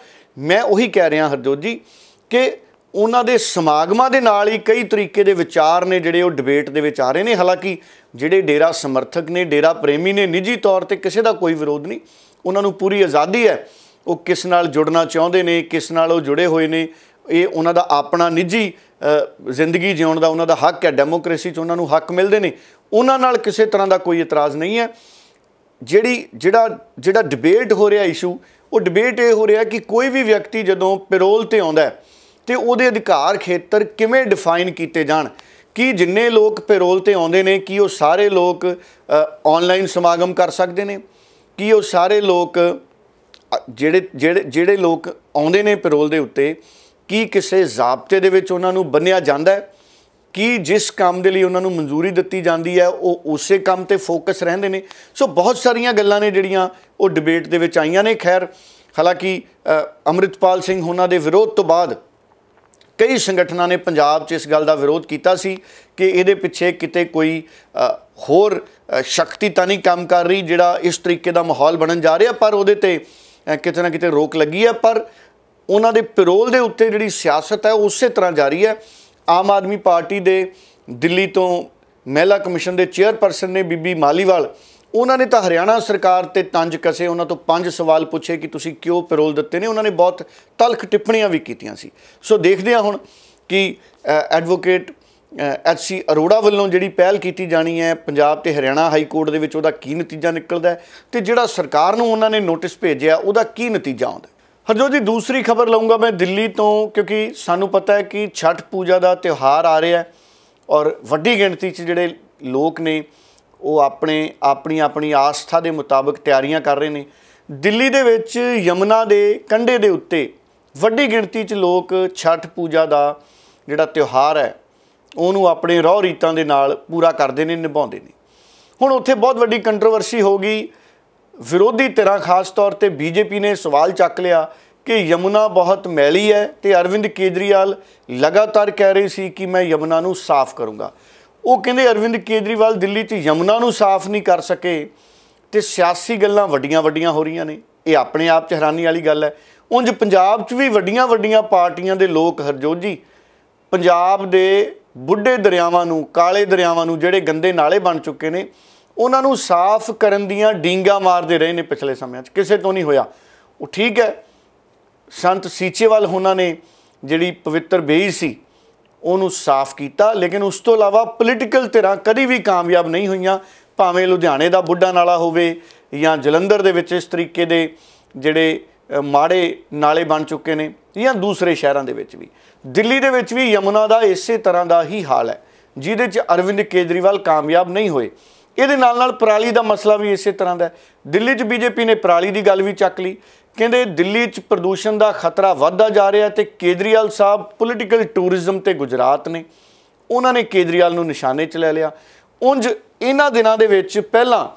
ਮੈਂ ਉਹੀ ਕਹਿ ਰਿਹਾ ਹਰਜੋਤ ਜੀ ਕਿ ਉਹਨਾਂ ਦੇ ਸਮਾਗਮਾਂ ਦੇ ਨਾਲ ਹੀ ਕਈ ਤਰੀਕੇ ਦੇ ਵਿਚਾਰ ਨੇ ਜਿਹੜੇ ਉਹ ਡਿਬੇਟ ਦੇ ਵਿੱਚ ਆ ਰਹੇ ਨੇ ਹਾਲਾਂਕਿ ਜਿਹੜੇ ਡੇਰਾ ਸਮਰਥਕ ਨੇ ਡੇਰਾ ਪ੍ਰੇਮੀ ਨੇ ਨਿੱਜੀ ਤੌਰ ਤੇ ਕਿਸੇ ਦਾ ਕੋਈ ਵਿਰੋਧ ਨਹੀਂ ਉਹਨਾਂ ਨੂੰ ਪੂਰੀ ਆਜ਼ਾਦੀ ਹੈ ਉਹ ਕਿਸ ਨਾਲ ਜੁੜਨਾ ਚਾਹੁੰਦੇ ਨੇ ਕਿਸ ਨਾਲ ਉਹ ਜੁੜੇ ਹੋਏ ਨੇ ਇਹ ਉਹਨਾਂ ਦਾ ਆਪਣਾ ਨਿੱਜੀ ਜ਼ਿੰਦਗੀ ਜਿਉਣ ਦਾ ਉਹਨਾਂ ਦਾ ਹੱਕ ਹੈ ਡੈਮੋਕ੍ਰੇਸੀ 'ਚ ਉਹਨਾਂ ਨੂੰ ਹੱਕ ਮਿਲਦੇ ਨੇ ਉਹਨਾਂ ਨਾਲ ਕਿਸੇ ਤਰ੍ਹਾਂ ਦਾ ਕੋਈ ਇਤਰਾਜ਼ ਨਹੀਂ ਹੈ ਜਿਹੜੀ ਜਿਹੜਾ ਜਿਹੜਾ ਡਿਬੇਟ ਹੋ ਰਿਹਾ ਇਸ਼ੂ ਉਹ ਡਿਬੇਟ ਇਹ ਹੋ ਰਿਹਾ ਕਿ ਕੋਈ ਵੀ ਵਿਅਕਤੀ ਜਦੋਂ ਪੈਰੋਲ ਤੇ ਆਉਂਦਾ ਤੇ ਉਹਦੇ ਅਧਿਕਾਰ ਖੇਤਰ ਕਿਵੇਂ ਡਿਫਾਈਨ ਕੀਤੇ ਜਾਣ ਕਿ ਜਿੰਨੇ ਲੋਕ ਪੈਰੋਲ ਤੇ ਆਉਂਦੇ ਨੇ ਕੀ ਉਹ ਸਾਰੇ ਲੋਕ ਆਨਲਾਈਨ ਸਮਾਗਮ ਕਰ ਸਕਦੇ ਨੇ ਕੀ ਉਹ ਸਾਰੇ ਲੋਕ ਜਿਹੜੇ ਜਿਹੜੇ ਜਿਹੜੇ ਲੋਕ ਆਉਂਦੇ ਨੇ ਪੈਰੋਲ ਦੇ ਉੱਤੇ ਕੀ ਕਿਸੇ ਜ਼ਾਬਤੇ ਦੇ ਵਿੱਚ ਉਹਨਾਂ ਨੂੰ ਬੰਨਿਆ ਜਾਂਦਾ ਹੈ ਕੀ ਜਿਸ ਕੰਮ ਦੇ ਲਈ ਉਹਨਾਂ ਨੂੰ ਮਨਜ਼ੂਰੀ ਦਿੱਤੀ ਜਾਂਦੀ ਹੈ ਉਹ ਉਸੇ ਕੰਮ ਤੇ ਫੋਕਸ ਰਹਿੰਦੇ ਨੇ ਸੋ ਬਹੁਤ ਸਾਰੀਆਂ ਗੱਲਾਂ ਨੇ ਜਿਹੜੀਆਂ ਉਹ ਡਿਬੇਟ ਦੇ ਵਿੱਚ ਆਈਆਂ ਨੇ ਖੈਰ ਹਾਲਾਂਕਿ ਅਮਰਿਤਪਾਲ ਸਿੰਘ ਉਹਨਾਂ ਦੇ ਵਿਰੋਧ ਤੋਂ ਬਾਅਦ ਕਈ ਸੰਗਠਨਾਂ ਨੇ ਪੰਜਾਬ 'ਚ ਇਸ ਗੱਲ ਦਾ ਵਿਰੋਧ ਕੀਤਾ ਸੀ ਕਿ ਇਹਦੇ ਪਿੱਛੇ ਕਿਤੇ ਕੋਈ ਹੋਰ ਸ਼ਕਤੀ ਤਾਂ ਨਹੀਂ ਕੰਮ ਕਰ ਰਹੀ ਜਿਹੜਾ ਇਸ ਤਰੀਕੇ ਦਾ ਮਾਹੌਲ ਬਣਨ ਜਾ ਰਿਹਾ ਪਰ ਉਹਦੇ ਤੇ ਕਿਤੇ ਨਾ ਕਿਤੇ ਰੋਕ ਲੱਗੀ ਹੈ ਪਰ ਉਹਨਾਂ ਦੇ ਪੈਰੋਲ ਦੇ ਉੱਤੇ ਜਿਹੜੀ ਸਿਆਸਤ ਹੈ ਉਸੇ ਤਰ੍ਹਾਂ ਜਾਰੀ ਹੈ ਆਮ ਆਦਮੀ ਪਾਰਟੀ ਦੇ ਦਿੱਲੀ ਤੋਂ ਮਹਿਲਾ ਕਮਿਸ਼ਨ ਦੇ ਚੇਅਰਪਰਸਨ ਨੇ ਬੀਬੀ ਮਾਲੀਵਾਲ ਉਹਨਾਂ ਨੇ ਤਾਂ ਹਰਿਆਣਾ ਸਰਕਾਰ ਤੇ ਤੰਜ ਕਸੇ ਉਹਨਾਂ ਤੋਂ ਪੰਜ ਸਵਾਲ ਪੁੱਛੇ ਕਿ ਤੁਸੀਂ ਕਿਉਂ ਪੈਰੋਲ ਦਿੱਤੇ ਨੇ ਉਹਨਾਂ ਨੇ ਬਹੁਤ ਤਲਖ ਟਿੱਪਣੀਆਂ ਵੀ ਕੀਤੀਆਂ ਸੀ ਸੋ ਦੇਖਦੇ ਹਾਂ ਹੁਣ ਕਿ ਐਡਵੋਕੇਟ ਐਚਸੀ ਸੀ ਅਰੋੜਾ ਵੱਲੋਂ ਜਿਹੜੀ ਪਹਿਲ ਕੀਤੀ ਜਾਣੀ ਹੈ ਪੰਜਾਬ ਤੇ ਹਰਿਆਣਾ ਹਾਈ ਕੋਰਟ ਦੇ ਵਿੱਚ ਉਹਦਾ ਕੀ ਨਤੀਜਾ ਨਿਕਲਦਾ ਤੇ ਜਿਹੜਾ ਸਰਕਾਰ ਨੂੰ ਉਹਨਾਂ ਨੇ ਨੋਟਿਸ ਭੇਜਿਆ ਉਹਦਾ ਕੀ ਨਤੀਜਾ ਆਉਂਦਾ ਹਰਜੋ ਜੀ ਦੂਸਰੀ ਖਬਰ ਲਾਉਂਗਾ ਮੈਂ ਦਿੱਲੀ ਤੋਂ ਕਿਉਂਕਿ ਸਾਨੂੰ ਪਤਾ ਹੈ ਕਿ ਛਠ ਪੂਜਾ ਦਾ ਤਿਉਹਾਰ ਆ ਰਿਹਾ ਹੈ ਔਰ ਵੱਡੀ ਗਿਣਤੀ 'ਚ ਜਿਹੜੇ ਲੋਕ ਨੇ ਉਹ ਆਪਣੇ ਆਪਣੀ ਆਪਣੀ ਆਸਥਾ ਦੇ ਮੁਤਾਬਕ ਤਿਆਰੀਆਂ ਕਰ ਰਹੇ ਨੇ ਦਿੱਲੀ ਦੇ ਵਿੱਚ ਯਮਨਾ ਦੇ ਕੰਢੇ ਦੇ ਉੱਤੇ ਵੱਡੀ ਗਿਣਤੀ 'ਚ ਲੋਕ ਛਠ ਪੂਜਾ ਦਾ ਜਿਹੜਾ ਤਿਉਹਾਰ ਹੈ ਉਹਨੂੰ ਆਪਣੇ ਰੋਹ ਰੀਤਾਂ ਦੇ ਨਾਲ ਪੂਰਾ ਕਰਦੇ ਨੇ ਨਿਭਾਉਂਦੇ ਨੇ ਹੁਣ ਉੱਥੇ ਬਹੁਤ ਵੱਡੀ ਕੰਟਰੋਵਰਸੀ ਹੋ ਗਈ ਵਿਰੋਧੀ ਧਿਰਾਂ ਖਾਸ ਤੌਰ ਤੇ ਬੀਜੇਪੀ ਨੇ ਸਵਾਲ ਚੱਕ ਲਿਆ ਕਿ ਯਮੁਨਾ ਬਹੁਤ ਮੈਲੀ ਹੈ ਤੇ ਅਰਵਿੰਦ ਕੇਜਰੀਵਾਲ ਲਗਾਤਾਰ ਕਹਿ ਰਹੇ ਸੀ ਕਿ ਮੈਂ ਯਮੁਨਾ ਨੂੰ ਸਾਫ਼ ਕਰੂੰਗਾ ਉਹ ਕਹਿੰਦੇ ਅਰਵਿੰਦ ਕੇਜਰੀਵਾਲ ਦਿੱਲੀ 'ਚ ਯਮੁਨਾ ਨੂੰ ਸਾਫ਼ ਨਹੀਂ ਕਰ ਸਕੇ ਤੇ ਸਿਆਸੀ ਗੱਲਾਂ ਵੱਡੀਆਂ-ਵੱਡੀਆਂ ਹੋ ਰਹੀਆਂ ਨੇ ਇਹ ਆਪਣੇ ਆਪ 'ਚ ਹੈਰਾਨੀ ਵਾਲੀ ਗੱਲ ਹੈ ਉਂਝ ਪੰਜਾਬ 'ਚ ਵੀ ਵੱਡੀਆਂ-ਵੱਡੀਆਂ ਪਾਰਟੀਆਂ ਦੇ ਲੋਕ ਹਰਜੋਜੀ ਪੰਜਾਬ ਦੇ ਬੁੱਢੇ ਦਰਿਆਵਾਂ ਨੂੰ ਕਾਲੇ ਦਰਿਆਵਾਂ ਨੂੰ ਜਿਹੜੇ ਗੰਦੇ ਨਾਲੇ ਬਣ ਚੁੱਕੇ ਨੇ ਉਹਨਾਂ ਨੂੰ ਸਾਫ਼ ਕਰਨ ਦੀਆਂ ਡੀਂਗਾ ਮਾਰਦੇ ਰਹੇ ਨੇ ਪਿਛਲੇ ਸਮਿਆਂ 'ਚ ਕਿਸੇ ਤੋਂ ਨਹੀਂ ਹੋਇਆ ਉਹ ਠੀਕ ਹੈ ਸੰਤ ਸੀਚੇਵਾਲ ਉਹਨਾਂ ਨੇ ਜਿਹੜੀ ਪਵਿੱਤਰ ਬੇਈ ਸੀ ਉਹਨੂੰ ਸਾਫ਼ ਕੀਤਾ ਲੇਕਿਨ ਉਸ ਤੋਂ ਇਲਾਵਾ ਪੋਲੀਟੀਕਲ ਧਿਰਾਂ ਕਦੀ ਵੀ ਕਾਮਯਾਬ ਨਹੀਂ ਹੋਈਆਂ ਭਾਵੇਂ ਲੁਧਿਆਣੇ ਦਾ ਬੁੱਢਾ ਨਾਲਾ ਹੋਵੇ ਜਾਂ ਜਲੰਧਰ ਦੇ ਵਿੱਚ ਇਸ ਤਰੀਕੇ ਦੇ ਜਿਹੜੇ ਮਾੜੇ ਨਾਲੇ ਬਣ ਚੁੱਕੇ ਨੇ ਜਾਂ ਦੂਸਰੇ ਸ਼ਹਿਰਾਂ ਦੇ ਵਿੱਚ ਵੀ ਦਿੱਲੀ ਦੇ ਵਿੱਚ ਵੀ ਯਮੁਨਾ ਦਾ ਇਸੇ ਤਰ੍ਹਾਂ ਦਾ ਹੀ ਹਾਲ ਹੈ ਜਿਹਦੇ 'ਚ ਅਰਵਿੰਦ ਕੇਜਰੀਵਾਲ ਕਾਮਯਾਬ ਨਹੀਂ ਹੋਏ ਇਹਦੇ ਨਾਲ ਨਾਲ ਪਰਾਲੀ ਦਾ ਮਸਲਾ ਵੀ ਇਸੇ ਤਰ੍ਹਾਂ ਦਾ ਦਿੱਲੀ 'ਚ ਬੀਜੇਪੀ ਨੇ ਪਰਾਲੀ ਦੀ ਗੱਲ ਵੀ ਚੱਕ ਲਈ ਕਹਿੰਦੇ ਦਿੱਲੀ 'ਚ ਪ੍ਰਦੂਸ਼ਣ ਦਾ ਖਤਰਾ ਵੱਧਦਾ ਜਾ ਰਿਹਾ ਤੇ ਕੇਜਰੀਵਾਲ ਸਾਹਿਬ ਪੋਲਿਟੀਕਲ ਟੂਰਿਜ਼ਮ ਤੇ ਗੁਜਰਾਤ ਨੇ ਉਹਨਾਂ ਨੇ ਕੇਜਰੀਵਾਲ ਨੂੰ ਨਿਸ਼ਾਨੇ 'ਚ ਲੈ ਲਿਆ ਉੰਜ ਇਹਨਾਂ ਦਿਨਾਂ ਦੇ ਵਿੱਚ ਪਹਿਲਾਂ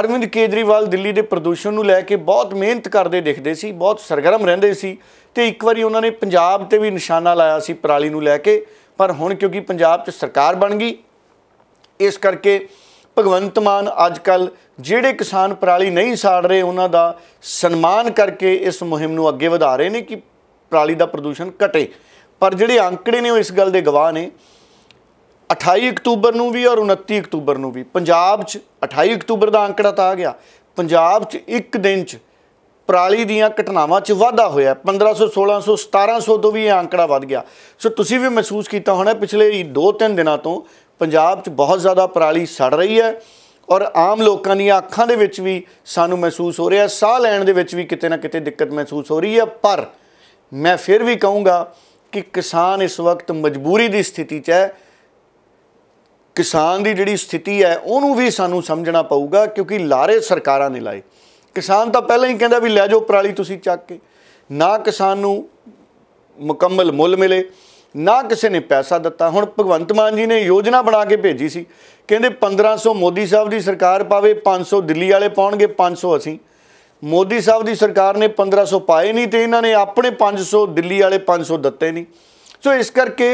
ਅਰਵਿੰਦ ਕੇਜਰੀਵਾਲ ਦਿੱਲੀ ਦੇ ਪ੍ਰਦੂਸ਼ਣ ਨੂੰ ਲੈ ਕੇ ਬਹੁਤ ਮਿਹਨਤ ਕਰਦੇ ਦਿਖਦੇ ਸੀ ਬਹੁਤ ਸਰਗਰਮ ਰਹਿੰਦੇ ਸੀ ਤੇ ਇੱਕ ਵਾਰੀ ਉਹਨਾਂ ਨੇ ਪੰਜਾਬ ਤੇ ਵੀ ਨਿਸ਼ਾਨਾ ਲਾਇਆ ਸੀ ਪਰਾਲੀ ਨੂੰ ਲੈ ਕੇ ਪਰ ਹੁਣ ਕਿਉਂਕਿ ਪੰਜਾਬ 'ਚ ਸਰਕਾਰ ਬਣ ਗਈ ਇਸ ਕਰਕੇ ਭਗਵੰਤ ਮਾਨ ਅੱਜਕੱਲ ਜਿਹੜੇ ਕਿਸਾਨ ਪਰਾਲੀ ਨਹੀਂ ਸਾੜ ਰਹੇ ਉਹਨਾਂ ਦਾ ਸਨਮਾਨ ਕਰਕੇ ਇਸ ਮੁਹਿੰਮ ਨੂੰ ਅੱਗੇ ਵਧਾ ਰਹੇ ਨੇ ਕਿ ਪਰਾਲੀ ਦਾ ਪ੍ਰਦੂਸ਼ਣ ਘਟੇ ਪਰ ਜਿਹੜੇ ਅੰਕੜੇ ਨੇ ਉਹ ਇਸ ਗੱਲ ਦੇ ਗਵਾਹ ਨੇ 28 ਅਕਤੂਬਰ ਨੂੰ ਵੀ ਔਰ 29 ਅਕਤੂਬਰ ਨੂੰ ਵੀ ਪੰਜਾਬ 'ਚ 28 ਅਕਤੂਬਰ ਦਾ ਅੰਕੜਾ ਤਾਂ ਆ ਗਿਆ ਪੰਜਾਬ 'ਚ ਇੱਕ ਦਿਨ 'ਚ ਪਰਾਲੀ ਦੀਆਂ ਘਟਨਾਵਾਂ 'ਚ ਵਾਧਾ ਹੋਇਆ 1500 1600 1700 ਤੋਂ ਵੀ ਇਹ ਅੰਕੜਾ ਵੱਧ ਗਿਆ ਸੋ ਤੁਸੀਂ ਵੀ ਮਹਿਸੂਸ ਕੀਤਾ ਹੋਣਾ ਪਿਛਲੇ 2-3 ਦਿਨਾਂ ਤੋਂ ਪੰਜਾਬ 'ਚ ਬਹੁਤ ਜ਼ਿਆਦਾ ਪਰਾਲੀ ਸੜ ਰਹੀ ਹੈ ਔਰ ਆਮ ਲੋਕਾਂ ਦੀਆਂ ਅੱਖਾਂ ਦੇ ਵਿੱਚ ਵੀ ਸਾਨੂੰ ਮਹਿਸੂਸ ਹੋ ਰਿਹਾ ਸਾਹ ਲੈਣ ਦੇ ਵਿੱਚ ਵੀ ਕਿਤੇ ਨਾ ਕਿਤੇ ਦਿੱਕਤ ਮਹਿਸੂਸ ਹੋ ਰਹੀ ਹੈ ਪਰ ਮੈਂ ਫਿਰ ਵੀ ਕਹੂੰਗਾ ਕਿ ਕਿਸਾਨ ਇਸ ਵਕਤ ਮਜਬੂਰੀ ਦੀ ਸਥਿਤੀ 'ਚ ਹੈ ਕਿਸਾਨ ਦੀ ਜਿਹੜੀ ਸਥਿਤੀ ਹੈ ਉਹਨੂੰ ਵੀ ਸਾਨੂੰ ਸਮਝਣਾ ਪਊਗਾ ਕਿਉਂਕਿ ਲਾਰੇ ਸਰਕਾਰਾਂ ਨੇ ਲਾਏ ਕਿਸਾਨ ਤਾਂ ਪਹਿਲਾਂ ਹੀ ਕਹਿੰਦਾ ਵੀ ਲੈ ਜਾਓ ਪਰਾਲੀ ਤੁਸੀਂ ਚੱਕ ਕੇ ਨਾ ਕਿਸਾਨ ਨੂੰ ਮੁਕੰਮਲ ਮੁੱਲ ਮਿਲੇ ਨਾ ਕਿਸੇ ਨੇ ਪੈਸਾ ਦਿੱਤਾ ਹੁਣ ਭਗਵੰਤ ਮਾਨ ਜੀ ਨੇ ਯੋਜਨਾ ਬਣਾ ਕੇ ਭੇਜੀ ਸੀ ਕਹਿੰਦੇ 1500 ਮੋਦੀ ਸਾਹਿਬ ਦੀ ਸਰਕਾਰ ਪਾਵੇ 500 ਦਿੱਲੀ ਵਾਲੇ ਪਾਉਣਗੇ 500 ਅਸੀਂ ਮੋਦੀ ਸਾਹਿਬ ਦੀ ਸਰਕਾਰ ਨੇ 1500 ਪਾਏ ਨਹੀਂ ਤੇ ਇਹਨਾਂ ਨੇ ਆਪਣੇ 500 ਦਿੱਲੀ ਵਾਲੇ 500 ਦਿੱਤੇ ਨਹੀਂ ਸੋ ਇਸ ਕਰਕੇ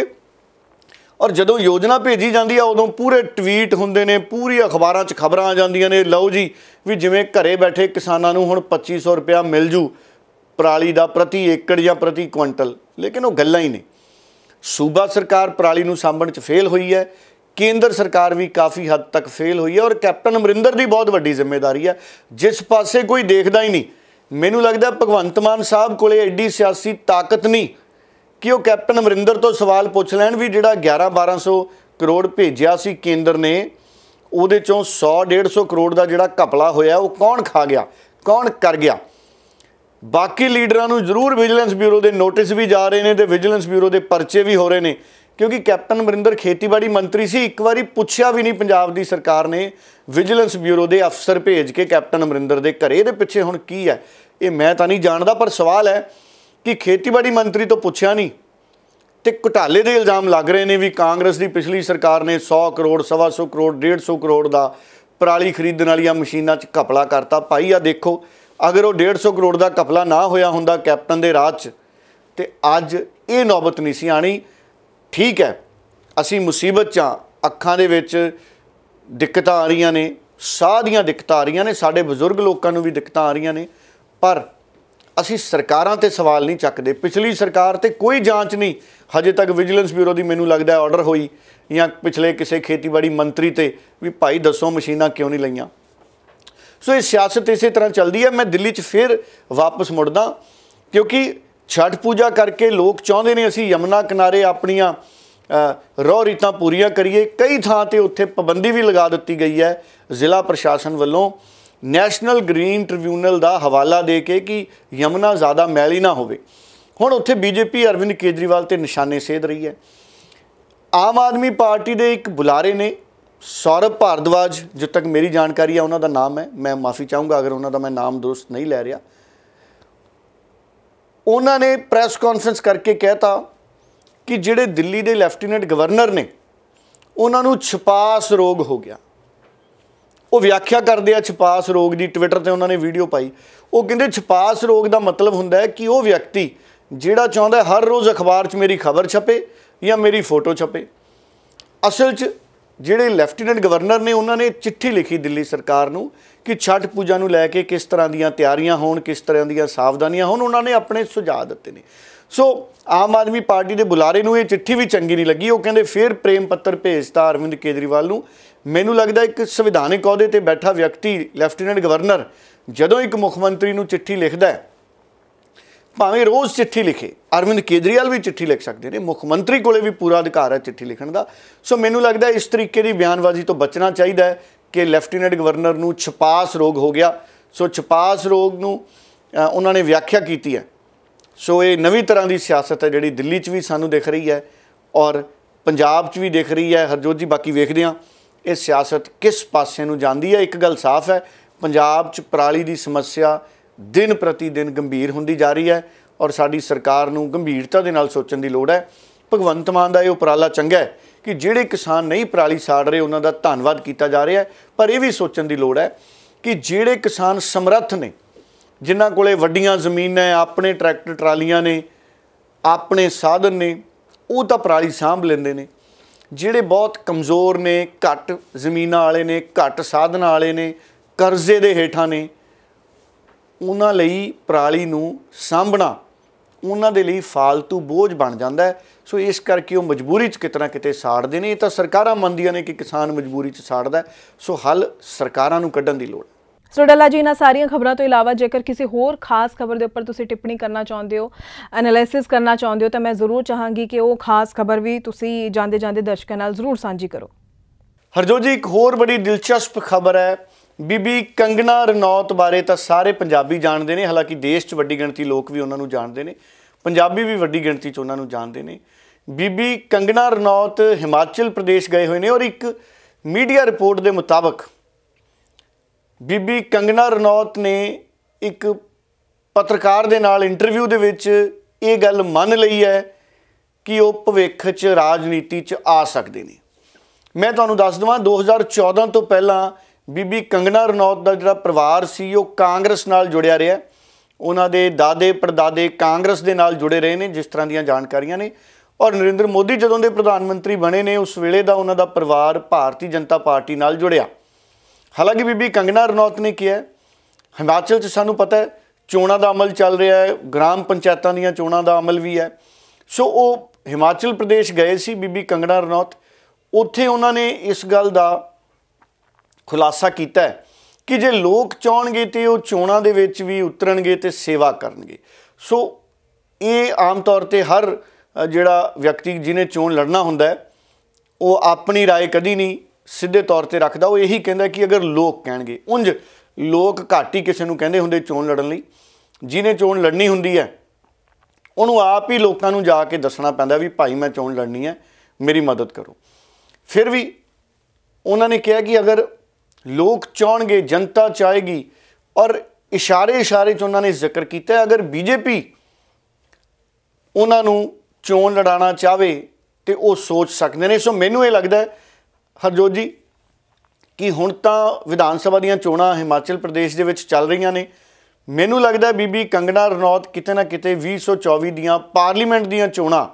ਔਰ ਜਦੋਂ ਯੋਜਨਾ ਭੇਜੀ ਜਾਂਦੀ ਆ ਉਦੋਂ ਪੂਰੇ ਟਵੀਟ ਹੁੰਦੇ ਨੇ ਪੂਰੀ ਅਖਬਾਰਾਂ 'ਚ ਖਬਰਾਂ ਆ ਜਾਂਦੀਆਂ ਨੇ ਲਓ ਜੀ ਵੀ ਜਿਵੇਂ ਘਰੇ ਬੈਠੇ ਕਿਸਾਨਾਂ ਨੂੰ ਹੁਣ 2500 ਰੁਪਿਆ ਮਿਲ ਜੂ ਪਰਾਲੀ ਦਾ ਪ੍ਰਤੀ ਏਕੜ ਜਾਂ ਪ੍ਰਤੀ ਕੁਇੰਟਲ ਲੇਕਿਨ ਉਹ ਗੱਲਾਂ ਹੀ ਨਹੀਂ ਸੂਬਾ ਸਰਕਾਰ ਪ੍ਰਾਲੀ ਨੂੰ ਸਾਂਭਣ 'ਚ ਫੇਲ ਹੋਈ ਹੈ ਕੇਂਦਰ ਸਰਕਾਰ ਵੀ ਕਾਫੀ ਹੱਦ ਤੱਕ ਫੇਲ ਹੋਈ ਹੈ ਔਰ ਕੈਪਟਨ ਅਮਰਿੰਦਰ ਦੀ ਬਹੁਤ ਵੱਡੀ ਜ਼ਿੰਮੇਵਾਰੀ ਹੈ ਜਿਸ ਪਾਸੇ ਕੋਈ ਦੇਖਦਾ ਹੀ ਨਹੀਂ ਮੈਨੂੰ ਲੱਗਦਾ ਭਗਵੰਤ ਮਾਨ ਸਾਹਿਬ ਕੋਲੇ ਐਡੀ ਸਿਆਸੀ ਤਾਕਤ ਨਹੀਂ ਕਿ ਉਹ ਕੈਪਟਨ ਅਮਰਿੰਦਰ ਤੋਂ ਸਵਾਲ ਪੁੱਛ ਲੈਣ ਵੀ ਜਿਹੜਾ 11 1200 ਕਰੋੜ ਭੇਜਿਆ ਸੀ ਕੇਂਦਰ ਨੇ ਉਹਦੇ ਚੋਂ 100 150 ਕਰੋੜ ਦਾ ਜਿਹੜਾ ਘਪਲਾ ਹੋਇਆ ਉਹ ਕੌਣ ਖਾ ਗਿਆ ਕੌਣ ਕਰ ਗਿਆ ਬਾਕੀ ਲੀਡਰਾਂ ਨੂੰ ਜ਼ਰੂਰ ਵਿਜੀਲੈਂਸ ਬਿਊਰੋ ਦੇ ਨੋਟਿਸ ਵੀ ਜਾ ਰਹੇ ਨੇ ਤੇ ਵਿਜੀਲੈਂਸ ਬਿਊਰੋ ਦੇ ਪਰਚੇ ਵੀ ਹੋ ਰਹੇ ਨੇ ਕਿਉਂਕਿ ਕੈਪਟਨ ਮਰਿੰਦਰ ਖੇਤੀਬਾੜੀ ਮੰਤਰੀ ਸੀ ਇੱਕ ਵਾਰੀ ਪੁੱਛਿਆ ਵੀ ਨਹੀਂ ਪੰਜਾਬ ਦੀ ਸਰਕਾਰ ਨੇ ਵਿਜੀਲੈਂਸ ਬਿਊਰੋ ਦੇ ਅਫਸਰ ਭੇਜ ਕੇ ਕੈਪਟਨ ਮਰਿੰਦਰ ਦੇ ਘਰੇ ਦੇ ਪਿੱਛੇ ਹੁਣ ਕੀ ਹੈ ਇਹ ਮੈਂ ਤਾਂ ਨਹੀਂ ਜਾਣਦਾ ਪਰ ਸਵਾਲ ਹੈ ਕਿ ਖੇਤੀਬਾੜੀ ਮੰਤਰੀ ਤੋਂ ਪੁੱਛਿਆ ਨਹੀਂ ਤੇ ਘੁਟਾਲੇ ਦੇ ਇਲਜ਼ਾਮ ਲੱਗ ਰਹੇ ਨੇ ਵੀ ਕਾਂਗਰਸ ਦੀ ਪਿਛਲੀ ਸਰਕਾਰ ਨੇ 100 ਕਰੋੜ 100 ਕਰੋੜ 150 ਕਰੋੜ ਦਾ ਪਰਾਲੀ ਖਰੀਦਣ ਵਾਲੀਆਂ ਮਸ਼ੀਨਾਂ 'ਚ ਘਪਲਾ ਕਰਤਾ ਭਾਈ ਆ ਦੇਖੋ ਅਗਰ ਉਹ 150 ਕਰੋੜ ਦਾ ਕਪਲਾ ਨਾ ਹੋਇਆ ਹੁੰਦਾ ਕੈਪਟਨ ਦੇ ਰਾਜ 'ਚ ਤੇ ਅੱਜ ਇਹ ਨੌਬਤ ਨਹੀਂ ਸੀ ਆਣੀ ਠੀਕ ਹੈ ਅਸੀਂ ਮੁਸੀਬਤ 'ਚ ਅੱਖਾਂ ਦੇ ਵਿੱਚ ਦਿੱਕਤਾਂ ਆ ਰਹੀਆਂ ਨੇ ਸਾਹ ਦੀਆਂ ਦਿੱਕਤਾਂ ਆ ਰਹੀਆਂ ਨੇ ਸਾਡੇ ਬਜ਼ੁਰਗ ਲੋਕਾਂ ਨੂੰ ਵੀ ਦਿੱਕਤਾਂ ਆ ਰਹੀਆਂ ਨੇ ਪਰ ਅਸੀਂ ਸਰਕਾਰਾਂ ਤੇ ਸਵਾਲ ਨਹੀਂ ਚੱਕਦੇ ਪਿਛਲੀ ਸਰਕਾਰ ਤੇ ਕੋਈ ਜਾਂਚ ਨਹੀਂ ਹਜੇ ਤੱਕ ਵਿਜੀਲੈਂਸ ਬਿਊਰੋ ਦੀ ਮੈਨੂੰ ਲੱਗਦਾ ਆਰਡਰ ਹੋਈ ਜਾਂ ਪਿਛਲੇ ਕਿਸੇ ਖੇਤੀਬਾੜੀ ਮੰਤਰੀ ਤੇ ਵੀ ਭਾਈ ਦੱਸੋ ਮਸ਼ੀਨਾਂ ਕਿਉਂ ਨਹੀਂ ਲਈਆਂ ਸੋ ਇਹ ਸਿਆਸਤ ਇਸੇ ਤਰ੍ਹਾਂ ਚੱਲਦੀ ਹੈ ਮੈਂ ਦਿੱਲੀ 'ਚ ਫਿਰ ਵਾਪਸ ਮੁੜਦਾ ਕਿਉਂਕਿ ਛਠ ਪੂਜਾ ਕਰਕੇ ਲੋਕ ਚਾਹੁੰਦੇ ਨੇ ਅਸੀਂ ਯਮਨਾ ਕਿਨਾਰੇ ਆਪਣੀਆਂ ਰੋ ਰੀਤਾਂ ਪੂਰੀਆਂ ਕਰੀਏ ਕਈ ਥਾਂ ਤੇ ਉੱਥੇ ਪਾਬੰਦੀ ਵੀ ਲਗਾ ਦਿੱਤੀ ਗਈ ਹੈ ਜ਼ਿਲ੍ਹਾ ਪ੍ਰਸ਼ਾਸਨ ਵੱਲੋਂ ਨੈਸ਼ਨਲ ਗ੍ਰੀਨ ਟ੍ਰਿਬਿਊਨਲ ਦਾ ਹਵਾਲਾ ਦੇ ਕੇ ਕਿ ਯਮਨਾ ਜ਼ਿਆਦਾ ਮੈਲੀ ਨਾ ਹੋਵੇ ਹੁਣ ਉੱਥੇ ਬੀਜੇਪੀ ਅਰਵਿੰਦ ਕੇਜਰੀਵਾਲ ਤੇ ਨਿਸ਼ਾਨੇ ਸੇਧ ਰਹੀ ਹੈ ਆਮ ਆਦਮੀ ਪਾਰਟੀ ਦੇ ਇੱਕ ਬੁਲਾਰੇ ਨੇ ਸੌਰਭ ਭਾਰਦਵਾਜ ਜਿੱਤ ਤੱਕ ਮੇਰੀ ਜਾਣਕਾਰੀ ਹੈ ਉਹਨਾਂ ਦਾ ਨਾਮ ਹੈ ਮੈਂ ਮਾਫੀ ਚਾਹੂੰਗਾ ਅਗਰ ਉਹਨਾਂ ਦਾ ਮੈਂ ਨਾਮ ਦੋਸਤ ਨਹੀਂ ਲੈ ਰਿਹਾ ਉਹਨਾਂ ਨੇ ਪ੍ਰੈਸ ਕਾਨਫਰੰਸ ਕਰਕੇ ਕਹਿਤਾ ਕਿ ਜਿਹੜੇ ਦਿੱਲੀ ਦੇ ਲੈਫਟੀਨੈਂਟ ਗਵਰਨਰ ਨੇ ਉਹਨਾਂ ਨੂੰ ਛਪਾਸ ਰੋਗ ਹੋ ਗਿਆ ਉਹ ਵਿਆਖਿਆ ਕਰਦੇ ਆ ਛਪਾਸ ਰੋਗ ਦੀ ਟਵਿੱਟਰ ਤੇ ਉਹਨਾਂ ਨੇ ਵੀਡੀਓ ਪਾਈ ਉਹ ਕਹਿੰਦੇ ਛਪਾਸ ਰੋਗ ਦਾ ਮਤਲਬ ਹੁੰਦਾ ਹੈ ਕਿ ਉਹ ਵਿਅਕਤੀ ਜਿਹੜਾ ਚਾਹੁੰਦਾ ਹਰ ਰੋਜ਼ ਅਖਬਾਰ 'ਚ ਮੇਰੀ ਖਬਰ ਛਪੇ ਜਾਂ ਮੇਰੀ ਫੋਟੋ ਛਪੇ ਅਸਲ 'ਚ ਜਿਹੜੇ ਲੈਫਟੀਨੈਂਟ ਗਵਰਨਰ ਨੇ ਉਹਨਾਂ ਨੇ ਚਿੱਠੀ ਲਿਖੀ ਦਿੱਲੀ ਸਰਕਾਰ ਨੂੰ ਕਿ ਛਠ ਪੂਜਾ ਨੂੰ ਲੈ ਕੇ ਕਿਸ ਤਰ੍ਹਾਂ ਦੀਆਂ ਤਿਆਰੀਆਂ ਹੋਣ ਕਿਸ ਤਰ੍ਹਾਂ ਦੀਆਂ ਸਾਵਧਾਨੀਆਂ ਹੋਣ ਉਹਨਾਂ ਨੇ ਆਪਣੇ ਸੁਝਾਅ ਦਿੱਤੇ ਨੇ ਸੋ ਆਮ ਆਦਮੀ ਪਾਰਟੀ ਦੇ ਬੁਲਾਰੇ ਨੂੰ ਇਹ ਚਿੱਠੀ ਵੀ ਚੰਗੀ ਨਹੀਂ ਲੱਗੀ ਉਹ ਕਹਿੰਦੇ ਫੇਰ ਪ੍ਰੇਮ ਪੱਤਰ ਭੇਜਤਾ ਅਰਵਿੰਦ ਕੇਜਰੀਵਾਲ ਨੂੰ ਮੈਨੂੰ ਲੱਗਦਾ ਇੱਕ ਸੰਵਿਧਾਨਿਕ ਅਹੁਦੇ ਤੇ ਬੈਠਾ ਵਿਅਕਤੀ ਲੈਫਟੀਨੈਂਟ ਗਵਰਨਰ ਜਦੋਂ ਇੱਕ ਮੁੱਖ ਮੰਤਰੀ ਨੂੰ ਚਿੱਠੀ ਲਿਖਦਾ ਹੈ ਭਾਵੇਂ ਰੋਜ਼ ਚਿੱਠੀ ਲਿਖੇ ਅਰਵਿੰਦ ਕੇਜਰੀਵਾਲ ਵੀ ਚਿੱਠੀ ਲਿਖ ਸਕਦੇ ਨੇ ਮੁੱਖ ਮੰਤਰੀ ਕੋਲੇ ਵੀ ਪੂਰਾ ਅਧਿਕਾਰ ਹੈ ਚਿੱਠੀ ਲਿਖਣ ਦਾ ਸੋ ਮੈਨੂੰ ਲੱਗਦਾ ਇਸ ਤਰੀਕੇ ਦੀ ਬਿਆਨਬਾਜ਼ੀ ਤੋਂ ਬਚਣਾ ਚਾਹੀਦਾ ਹੈ ਕਿ ਲੈਫਟੀਨੈਂਟ ਗਵਰਨਰ ਨੂੰ ਛਪਾਸ ਰੋਗ ਹੋ ਗਿਆ ਸੋ ਛਪਾਸ ਰੋਗ ਨੂੰ ਉਹਨਾਂ ਨੇ ਵਿਆਖਿਆ ਕੀਤੀ ਹੈ ਸੋ ਇਹ ਨਵੀਂ ਤਰ੍ਹਾਂ ਦੀ ਸਿਆਸਤ ਹੈ ਜਿਹੜੀ ਦਿੱਲੀ 'ਚ ਵੀ ਸਾਨੂੰ ਦਿਖ ਰਹੀ ਹੈ ਔਰ ਪੰਜਾਬ 'ਚ ਵੀ ਦਿਖ ਰਹੀ ਹੈ ਹਰਜੋਤ ਜੀ ਬਾਕੀ ਵੇਖਦੇ ਆ ਇਹ ਸਿਆਸਤ ਕਿਸ ਪਾਸੇ ਨੂੰ ਜਾਂਦੀ ਹੈ ਇੱਕ ਗੱਲ ਸਾਫ਼ ਹੈ ਪੰਜਾਬ 'ਚ ਪਰਾਲੀ ਦੀ ਸਮੱਸਿਆ ਦਿਨ ਪ੍ਰਤੀ ਦਿਨ ਗੰਭੀਰ ਹੁੰਦੀ ਜਾ ਰਹੀ ਹੈ ਔਰ ਸਾਡੀ ਸਰਕਾਰ ਨੂੰ ਗੰਭੀਰਤਾ ਦੇ ਨਾਲ ਸੋਚਣ ਦੀ ਲੋੜ ਹੈ ਭਗਵੰਤ ਮਾਨ ਦਾ ਇਹ ਉਪਰਾਲਾ ਚੰਗਾ ਹੈ ਕਿ ਜਿਹੜੇ ਕਿਸਾਨ ਨਹੀਂ ਪਰਾਲੀ ਸਾੜ ਰਹੇ ਉਹਨਾਂ ਦਾ ਧੰਨਵਾਦ ਕੀਤਾ ਜਾ ਰਿਹਾ ਹੈ ਪਰ ਇਹ ਵੀ ਸੋਚਣ ਦੀ ਲੋੜ ਹੈ ਕਿ ਜਿਹੜੇ ਕਿਸਾਨ ਸਮਰੱਥ ਨੇ ਜਿਨ੍ਹਾਂ ਕੋਲੇ ਵੱਡੀਆਂ ਜ਼ਮੀਨਾਂ ਨੇ ਆਪਣੇ ਟਰੈਕਟਰ ਟਰਾਲੀਆਂ ਨੇ ਆਪਣੇ ਸਾਧਨ ਨੇ ਉਹ ਤਾਂ ਪਰਾਲੀ ਸਾਂਭ ਲੈਂਦੇ ਨੇ ਜਿਹੜੇ ਬਹੁਤ ਕਮਜ਼ੋਰ ਨੇ ਘੱਟ ਜ਼ਮੀਨਾਂ ਵਾਲੇ ਨੇ ਘੱਟ ਸਾਧਨਾਂ ਵਾਲੇ ਨੇ ਕਰਜ਼ੇ ਦੇ ਹੇਠਾਂ ਨੇ ਉਹਨਾਂ ਲਈ ਪ੍ਰਾਲੀ ਨੂੰ ਸਾਂਭਣਾ ਉਹਨਾਂ ਦੇ ਲਈ ਫਾਲਤੂ ਬੋਝ ਬਣ ਜਾਂਦਾ ਸੋ ਇਸ ਕਰਕੇ ਉਹ ਮਜਬੂਰੀ 'ਚ ਕਿਤਨਾ ਕਿਤੇ ਸਾੜਦੇ ਨੇ ਇਹ ਤਾਂ ਸਰਕਾਰਾਂ ਮੰਨਦੀਆਂ ਨੇ ਕਿ ਕਿਸਾਨ ਮਜਬੂਰੀ 'ਚ ਸਾੜਦਾ ਸੋ ਹੱਲ ਸਰਕਾਰਾਂ ਨੂੰ ਕੱਢਣ ਦੀ ਲੋੜ ਸੋਡਲਾ ਸੋ ਡੱਲਾ ਜੀ ਇਹਨਾਂ ਸਾਰੀਆਂ ਖਬਰਾਂ ਤੋਂ ਇਲਾਵਾ ਜੇਕਰ ਕਿਸੇ ਹੋਰ ਖਾਸ ਖਬਰ ਦੇ ਉੱਪਰ ਤੁਸੀਂ ਟਿੱਪਣੀ ਕਰਨਾ ਚਾਹੁੰਦੇ ਹੋ ਐਨਾਲਿਸਿਸ ਕਰਨਾ ਚਾਹੁੰਦੇ ਹੋ ਤਾਂ ਮੈਂ ਜ਼ਰੂਰ ਚਾਹਾਂਗੀ ਕਿ ਉਹ ਖਾਸ ਖਬਰ ਵੀ ਤੁਸੀਂ ਜਾਂਦੇ ਜਾਂਦੇ ਦਰਸ਼ਕਾਂ ਨਾਲ ਜ਼ਰੂਰ ਸਾਂਝੀ ਕਰੋ ਹਰਜੋ ਜੀ ਇੱਕ ਹੋਰ ਬੜੀ ਦਿਲਚਸਪ ਖਬਰ ਹੈ ਬੀਬੀ ਕੰਗਣਾ ਰਣੌਤ ਬਾਰੇ ਤਾਂ ਸਾਰੇ ਪੰਜਾਬੀ ਜਾਣਦੇ ਨੇ ਹਾਲਾਂਕਿ ਦੇਸ਼ 'ਚ ਵੱਡੀ ਗਿਣਤੀ ਲੋਕ ਵੀ ਉਹਨਾਂ ਨੂੰ ਜਾਣਦੇ ਨੇ ਪੰਜਾਬੀ ਵੀ ਵੱਡੀ ਗਿਣਤੀ 'ਚ ਉਹਨਾਂ ਨੂੰ ਜਾਣਦੇ ਨੇ ਬੀਬੀ ਕੰਗਣਾ ਰਣੌਤ ਹਿਮਾਚਲ ਪ੍ਰਦੇਸ਼ ਗਏ ਹੋਏ ਨੇ ਔਰ ਇੱਕ ਮੀਡੀਆ ਰਿਪੋਰਟ ਦੇ ਮੁਤਾਬਕ ਬੀਬੀ ਕੰਗਣਾ ਰਣੌਤ ਨੇ ਇੱਕ ਪੱਤਰਕਾਰ ਦੇ ਨਾਲ ਇੰਟਰਵਿਊ ਦੇ ਵਿੱਚ ਇਹ ਗੱਲ ਮੰਨ ਲਈ ਹੈ ਕਿ ਉਹ ਭਵਿੱਖ 'ਚ ਰਾਜਨੀਤੀ 'ਚ ਆ ਸਕਦੇ ਨੇ ਮੈਂ ਤੁਹਾਨੂੰ ਦੱਸ ਦਵਾਂ 2014 ਤੋਂ ਪਹਿਲਾਂ ਬੀਬੀ ਕੰਗਣਾ ਰਣੌਤ ਦਾ ਜਿਹੜਾ ਪਰਿਵਾਰ ਸੀ ਉਹ ਕਾਂਗਰਸ ਨਾਲ ਜੁੜਿਆ ਰਿਹਾ ਉਹਨਾਂ ਦੇ ਦਾਦੇ ਪਰਦਾਦੇ ਕਾਂਗਰਸ ਦੇ ਨਾਲ ਜੁੜੇ ਰਹੇ ਨੇ ਜਿਸ ਤਰ੍ਹਾਂ ਦੀਆਂ ਜਾਣਕਾਰੀਆਂ ਨੇ ਔਰ ਨਰਿੰਦਰ ਮੋਦੀ ਜਦੋਂ ਦੇ ਪ੍ਰਧਾਨ ਮੰਤਰੀ ਬਣੇ ਨੇ ਉਸ ਵੇਲੇ ਦਾ ਉਹਨਾਂ ਦਾ ਪਰਿਵਾਰ ਭਾਰਤੀ ਜਨਤਾ ਪਾਰਟੀ ਨਾਲ ਜੁੜਿਆ ਹਾਲਾਂਕਿ ਬੀਬੀ ਕੰਗਣਾ ਰਣੌਤ ਨੇ ਕਿਹਾ ਹਿਮਾਚਲ 'ਚ ਸਾਨੂੰ ਪਤਾ ਹੈ ਚੋਣਾਂ ਦਾ ਅਮਲ ਚੱਲ ਰਿਹਾ ਹੈ ਗ੍ਰਾਮ ਪੰਚਾਇਤਾਂ ਦੀਆਂ ਚੋਣਾਂ ਦਾ ਅਮਲ ਵੀ ਹੈ ਸੋ ਉਹ ਹਿਮਾਚਲ ਪ੍ਰਦੇਸ਼ ਗਏ ਸੀ ਬੀਬੀ ਕੰਗਣਾ ਰਣੌਤ ਉੱਥੇ ਉਹਨਾਂ ਨੇ ਇਸ ਗੱਲ ਦਾ ਖੁਲਾਸਾ ਕੀਤਾ ਕਿ ਜੇ ਲੋਕ ਚਾਹਣਗੇ ਤੇ ਉਹ ਚੋਣਾਂ ਦੇ ਵਿੱਚ ਵੀ ਉਤਰਨਗੇ ਤੇ ਸੇਵਾ ਕਰਨਗੇ ਸੋ ਇਹ ਆਮ ਤੌਰ ਤੇ ਹਰ ਜਿਹੜਾ ਵਿਅਕਤੀ ਜਿਹਨੇ ਚੋਣ ਲੜਨਾ ਹੁੰਦਾ ਉਹ ਆਪਣੀ رائے ਕਦੀ ਨਹੀਂ ਸਿੱਧੇ ਤੌਰ ਤੇ ਰੱਖਦਾ ਉਹ ਇਹੀ ਕਹਿੰਦਾ ਕਿ ਅਗਰ ਲੋਕ ਕਹਿਣਗੇ ਉਂਝ ਲੋਕ ਘੱਟ ਹੀ ਕਿਸੇ ਨੂੰ ਕਹਿੰਦੇ ਹੁੰਦੇ ਚੋਣ ਲੜਨ ਲਈ ਜਿਹਨੇ ਚੋਣ ਲੜਨੀ ਹੁੰਦੀ ਹੈ ਉਹਨੂੰ ਆਪ ਹੀ ਲੋਕਾਂ ਨੂੰ ਜਾ ਕੇ ਦੱਸਣਾ ਪੈਂਦਾ ਵੀ ਭਾਈ ਮੈਂ ਚੋਣ ਲੜਨੀ ਹੈ ਮੇਰੀ ਮਦਦ ਕਰੋ ਫਿਰ ਵੀ ਉਹਨਾਂ ਨੇ ਕਿਹਾ ਕਿ ਅਗਰ ਲੋਕ ਚਾਹਣਗੇ ਜਨਤਾ ਚਾਹੇਗੀ ਔਰ ਇਸ਼ਾਰੇ ਇਸ਼ਾਰੇ ਚ ਉਹਨਾਂ ਨੇ ਜ਼ਿਕਰ ਕੀਤਾ ਅਗਰ ਬੀਜੇਪੀ ਉਹਨਾਂ ਨੂੰ ਚੋਣ ਲੜਾਉਣਾ ਚਾਵੇ ਤੇ ਉਹ ਸੋਚ ਸਕਦੇ ਨੇ ਸੋ ਮੈਨੂੰ ਇਹ ਲੱਗਦਾ ਹਰਜੋਤ ਜੀ ਕਿ ਹੁਣ ਤਾਂ ਵਿਧਾਨ ਸਭਾ ਦੀਆਂ ਚੋਣਾਂ ਹਿਮਾਚਲ ਪ੍ਰਦੇਸ਼ ਦੇ ਵਿੱਚ ਚੱਲ ਰਹੀਆਂ ਨੇ ਮੈਨੂੰ ਲੱਗਦਾ ਬੀਬੀ ਕੰਗਣਾ ਰਣੌਤ ਕਿਤੇ ਨਾ ਕਿਤੇ 2024 ਦੀਆਂ ਪਾਰਲੀਮੈਂਟ ਦੀਆਂ ਚੋਣਾਂ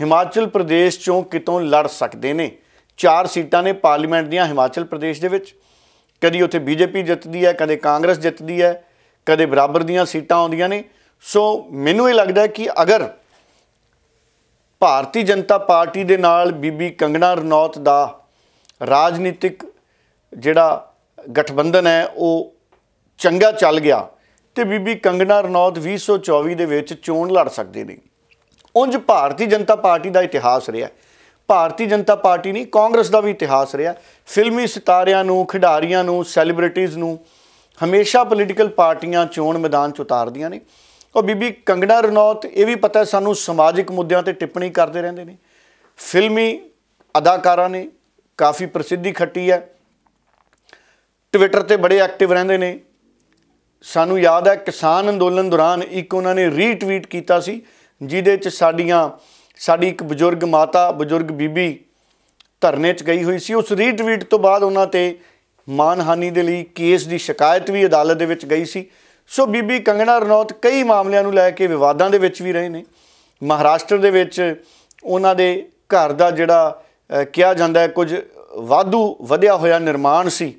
ਹਿਮਾਚਲ ਪ੍ਰਦੇਸ਼ ਚੋਂ ਕਿਤੋਂ ਲੜ ਸਕਦੇ ਨੇ ਚਾਰ ਸੀਟਾਂ ਨੇ ਪਾਰਲੀਮੈਂਟ ਦੀਆਂ ਹਿਮਾਚਲ ਪ੍ਰਦੇਸ਼ ਦੇ ਵਿੱਚ ਕਦੀ ਉੱਥੇ ਬੀਜੇਪੀ ਜਿੱਤਦੀ ਹੈ ਕਦੇ ਕਾਂਗਰਸ ਜਿੱਤਦੀ ਹੈ ਕਦੇ ਬਰਾਬਰ ਦੀਆਂ ਸੀਟਾਂ ਆਉਂਦੀਆਂ ਨੇ ਸੋ ਮੈਨੂੰ ਇਹ ਲੱਗਦਾ ਕਿ ਅਗਰ ਭਾਰਤੀ ਜਨਤਾ ਪਾਰਟੀ ਦੇ ਨਾਲ ਬੀਬੀ ਕੰਗਣਾ ਰਣੌਤ ਦਾ ਰਾਜਨੀਤਿਕ ਜਿਹੜਾ ਗਠਬੰਧਨ ਹੈ ਉਹ ਚੰਗਾ ਚੱਲ ਗਿਆ ਤੇ ਬੀਬੀ ਕੰਗਣਾ ਰਣੌਤ 2024 ਦੇ ਵਿੱਚ ਚੋਣ ਲੜ ਸਕਦੇ ਨੇ ਉੰਜ ਭਾਰਤੀ ਜਨਤਾ ਪਾਰਟੀ ਦਾ ਇਤਿਹਾਸ ਰਿਹਾ ਭਾਰਤੀ ਜਨਤਾ ਪਾਰਟੀ ਨਹੀਂ ਕਾਂਗਰਸ ਦਾ ਵੀ ਇਤਿਹਾਸ ਰਿਹਾ ਫਿਲਮੀ ਸਿਤਾਰਿਆਂ ਨੂੰ ਖਿਡਾਰੀਆਂ ਨੂੰ ਸੈਲੀਬ੍ਰਿਟੀਜ਼ ਨੂੰ ਹਮੇਸ਼ਾ ਪੋਲੀਟੀਕਲ ਪਾਰਟੀਆਂ ਚੋਣ ਮੈਦਾਨ 'ਚ ਉਤਾਰਦੀਆਂ ਨੇ ਉਹ ਬੀਬੀ ਕੰਗਣਾ ਰਣੌਤ ਇਹ ਵੀ ਪਤਾ ਸਾਨੂੰ ਸਮਾਜਿਕ ਮੁੱਦਿਆਂ ਤੇ ਟਿੱਪਣੀ ਕਰਦੇ ਰਹਿੰਦੇ ਨੇ ਫਿਲਮੀ ਅਦਾਕਾਰਾਂ ਨੇ ਕਾਫੀ ਪ੍ਰਸਿੱਧੀ ਖੱਟੀ ਹੈ ਟਵਿੱਟਰ ਤੇ ਬੜੇ ਐਕਟਿਵ ਰਹਿੰਦੇ ਨੇ ਸਾਨੂੰ ਯਾਦ ਹੈ ਕਿਸਾਨ ਅੰਦੋਲਨ ਦੌਰਾਨ ਇੱਕ ਉਹਨਾਂ ਨੇ ਰੀਟਵੀਟ ਕੀਤਾ ਸੀ ਜਿਹਦੇ 'ਚ ਸਾਡੀਆਂ ਸਾਡੀ ਇੱਕ ਬਜ਼ੁਰਗ ਮਾਤਾ ਬਜ਼ੁਰਗ ਬੀਬੀ ਧਰਨੇ 'ਚ ਗਈ ਹੋਈ ਸੀ ਉਸ ਰੀਟਵੀਟ ਤੋਂ ਬਾਅਦ ਉਹਨਾਂ ਤੇ ਮਾਨਹਾਨੀ ਦੇ ਲਈ ਕੇਸ ਦੀ ਸ਼ਿਕਾਇਤ ਵੀ ਅਦਾਲਤ ਦੇ ਵਿੱਚ ਗਈ ਸੀ ਸੋ ਬੀਬੀ ਕੰਗਣਾ ਰਣੌਤ ਕਈ ਮਾਮਲਿਆਂ ਨੂੰ ਲੈ ਕੇ ਵਿਵਾਦਾਂ ਦੇ ਵਿੱਚ ਵੀ ਰਹੇ ਨੇ ਮਹਾਰਾਸ਼ਟਰ ਦੇ ਵਿੱਚ ਉਹਨਾਂ ਦੇ ਘਰ ਦਾ ਜਿਹੜਾ ਕਿਹਾ ਜਾਂਦਾ ਹੈ ਕੁਝ ਵਾਧੂ ਵਧਿਆ ਹੋਇਆ ਨਿਰਮਾਣ ਸੀ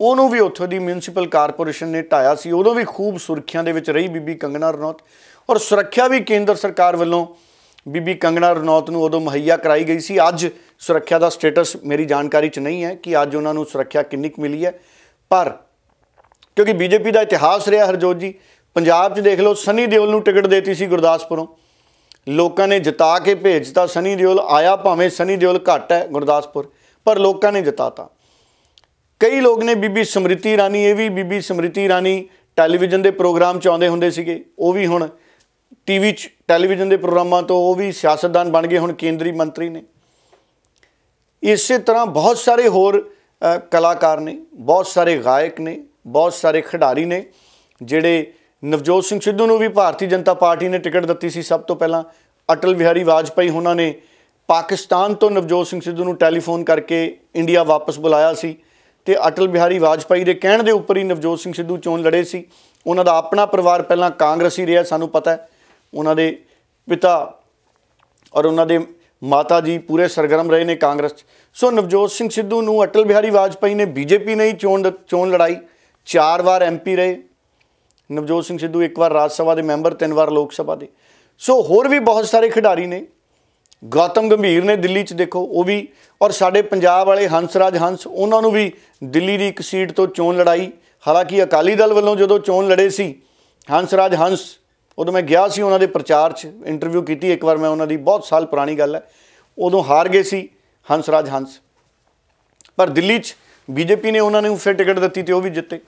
ਉਹਨੂੰ ਵੀ ਉੱਥੋਂ ਦੀ ਮਿਊਨਿਸਪਲ ਕਾਰਪੋਰੇਸ਼ਨ ਨੇ ਢਾਇਆ ਸੀ ਉਦੋਂ ਵੀ ਖੂਬ ਸੁਰੱਖਿਆ ਦੇ ਵਿੱਚ ਰਹੀ ਬੀਬੀ ਕੰਗਣਾ ਰਣੌਤ ਔਰ ਸੁਰੱਖਿਆ ਵੀ ਕੇਂਦਰ ਸਰਕਾਰ ਵੱਲੋਂ ਬੀਬੀ ਕੰਗਣਾ ਰਣੌਤ ਨੂੰ ਉਦੋਂ ਮਹੱਈਆ ਕਰਾਈ ਗਈ ਸੀ ਅੱਜ ਸੁਰੱਖਿਆ ਦਾ ਸਟੇਟਸ ਮੇਰੀ ਜਾਣਕਾਰੀ 'ਚ ਨਹੀਂ ਹੈ ਕਿ ਅੱਜ ਉਹਨਾਂ ਨੂੰ ਸੁਰੱਖਿਆ ਕਿੰਨੀ ਕੁ ਮਿਲੀ ਹੈ ਪਰ ਕਿਉਂਕਿ ਬੀਜੇਪੀ ਦਾ ਇਤਿਹਾਸ ਰਿਹਾ ਹਰਜੋਤ ਜੀ ਪੰਜਾਬ 'ਚ ਦੇਖ ਲਓ ਸਨੀ ਦਿਓਲ ਨੂੰ ਟਿਕਟ ਦੇਤੀ ਸੀ ਗੁਰਦਾਸਪੁਰੋਂ ਲੋਕਾਂ ਨੇ ਜਿਤਾ ਕੇ ਭੇਜਤਾ ਸਨੀ ਦਿਓਲ ਆਇਆ ਭਾਵੇਂ ਸਨੀ ਦਿਓਲ ਘੱਟ ਹੈ ਗੁਰਦਾਸਪੁਰ ਪਰ ਲੋਕਾਂ ਨੇ ਜਿਤਾਤਾ ਕਈ ਲੋਕ ਨੇ ਬੀਬੀ ਸਮ੍ਰਿਤੀ ਰਾਣੀ ਇਹ ਵੀ ਬੀਬੀ ਸਮ੍ਰਿਤੀ ਰਾਣੀ ਟੈਲੀਵਿਜ਼ਨ ਦੇ ਪ੍ਰੋਗਰਾਮ 'ਚ ਆਉਂਦੇ ਹੁੰਦੇ ਸੀਗੇ ਉਹ ਵੀ ਹੁਣ ਟੀਵੀ 'ਚ ਟੈਲੀਵਿਜ਼ਨ ਦੇ ਪ੍ਰੋਗਰਾਮਾਂ ਤੋਂ ਉਹ ਵੀ ਸਿਆਸਤਦਾਨ ਬਣ ਗਏ ਹੁਣ ਕੇਂਦਰੀ ਮੰਤਰੀ ਨੇ ਇਸੇ ਤਰ੍ਹਾਂ ਬਹੁਤ ਸਾਰੇ ਹੋਰ ਕਲਾਕਾਰ ਨੇ ਬਹੁਤ ਸਾਰੇ ਗਾਇਕ ਨੇ ਬਹੁਤ ਸਾਰੇ ਖਿਡਾਰੀ ਨੇ ਜਿਹੜੇ ਨਵਜੋਤ ਸਿੰਘ ਸਿੱਧੂ ਨੂੰ ਵੀ ਭਾਰਤੀ ਜਨਤਾ ਪਾਰਟੀ ਨੇ ਟਿਕਟ ਦਿੱਤੀ ਸੀ ਸਭ ਤੋਂ ਪਹਿਲਾਂ ਅਟਲ ਬਿਹਾਰੀ ਵਾਜਪਾਈ ਉਹਨਾਂ ਨੇ ਪਾਕਿਸਤਾਨ ਤੋਂ ਨਵਜੋਤ ਸਿੰਘ ਸਿੱਧੂ ਨੂੰ ਟੈਲੀਫੋਨ ਕਰਕੇ ਇੰਡੀਆ ਵਾਪਸ ਬੁਲਾਇਆ ਸੀ ਤੇ ਅਟਲ ਬਿਹਾਰੀ ਵਾਜਪਾਈ ਦੇ ਕਹਿਣ ਦੇ ਉੱਪਰ ਹੀ ਨਵਜੋਤ ਸਿੰਘ ਸਿੱਧੂ ਚੋਣ ਲੜੇ ਸੀ ਉਹਨਾਂ ਦਾ ਆਪਣਾ ਪਰਿਵਾਰ ਪਹਿਲਾਂ ਕਾਂਗਰਸੀ ਰਿਹਾ ਸਾਨੂੰ ਪਤਾ ਹੈ ਉਹਨਾਂ ਦੇ ਪਿਤਾ ਔਰ ਉਹਨਾਂ ਦੇ ਮਾਤਾ ਜੀ ਪੂਰੇ ਸਰਗਰਮ ਰਹੇ ਨੇ ਕਾਂਗਰਸ ਸੋ ਨਵਜੋਤ ਸਿੰਘ ਸਿੱਧੂ ਨੂੰ ਅਟਲ ਬਿਹਾਰੀ ਵਾਜਪਾਈ ਨੇ ਬੀਜੇਪੀ ਨੇ ਚੋਣ ਚੋਣ ਲੜਾਈ ਚਾਰ ਵਾਰ ਐਮਪੀ ਰਹੇ ਨਵਜੋਤ ਸਿੰਘ ਸਿੱਧੂ ਇੱਕ ਵਾਰ ਰਾਜ ਸਭਾ ਦੇ ਮੈਂਬਰ ਤਿੰਨ ਵਾਰ ਲੋਕ ਸਭਾ ਦੇ ਸੋ ਹੋਰ ਵੀ ਬਹੁਤ ਸਾਰੇ ਖਿਡਾਰੀ ਨੇ ਗੌਤਮ ਗੰਭੀਰ ਨੇ ਦਿੱਲੀ 'ਚ ਦੇਖੋ ਉਹ ਵੀ ਔਰ ਸਾਡੇ ਪੰਜਾਬ ਵਾਲੇ ਹੰਸ ਰਾਜ ਹੰਸ ਉਹਨਾਂ ਨੂੰ ਵੀ ਦਿੱਲੀ ਦੀ ਇੱਕ ਸੀਟ ਤੋਂ ਚੋਣ ਲੜਾਈ ਹਾਲਾਂਕਿ ਅਕਾਲੀ ਦਲ ਵੱਲੋਂ ਜਦੋਂ ਚੋਣ ਲੜੇ ਸੀ ਹੰਸ ਰਾਜ ਹੰਸ ਉਦੋਂ ਮੈਂ ਗਿਆ ਸੀ ਉਹਨਾਂ ਦੇ ਪ੍ਰਚਾਰ 'ਚ ਇੰਟਰਵਿਊ ਕੀਤੀ ਇੱਕ ਵਾਰ ਮੈਂ ਉਹਨਾਂ ਦੀ ਬਹੁਤ ਸਾਲ ਪੁਰਾਣੀ ਗੱਲ ਹੈ ਉਦੋਂ ਹਾਰ ਗਏ ਸੀ ਹੰਸਰਾਜ ਹੰਸ ਪਰ ਦਿੱਲੀ 'ਚ ਬੀਜੇਪੀ ਨੇ ਉਹਨਾਂ ਨੂੰ ਫਿਰ ਟਿਕਟ ਦਿੱਤੀ ਤੇ ਉਹ ਵੀ ਜਿੱਤੇ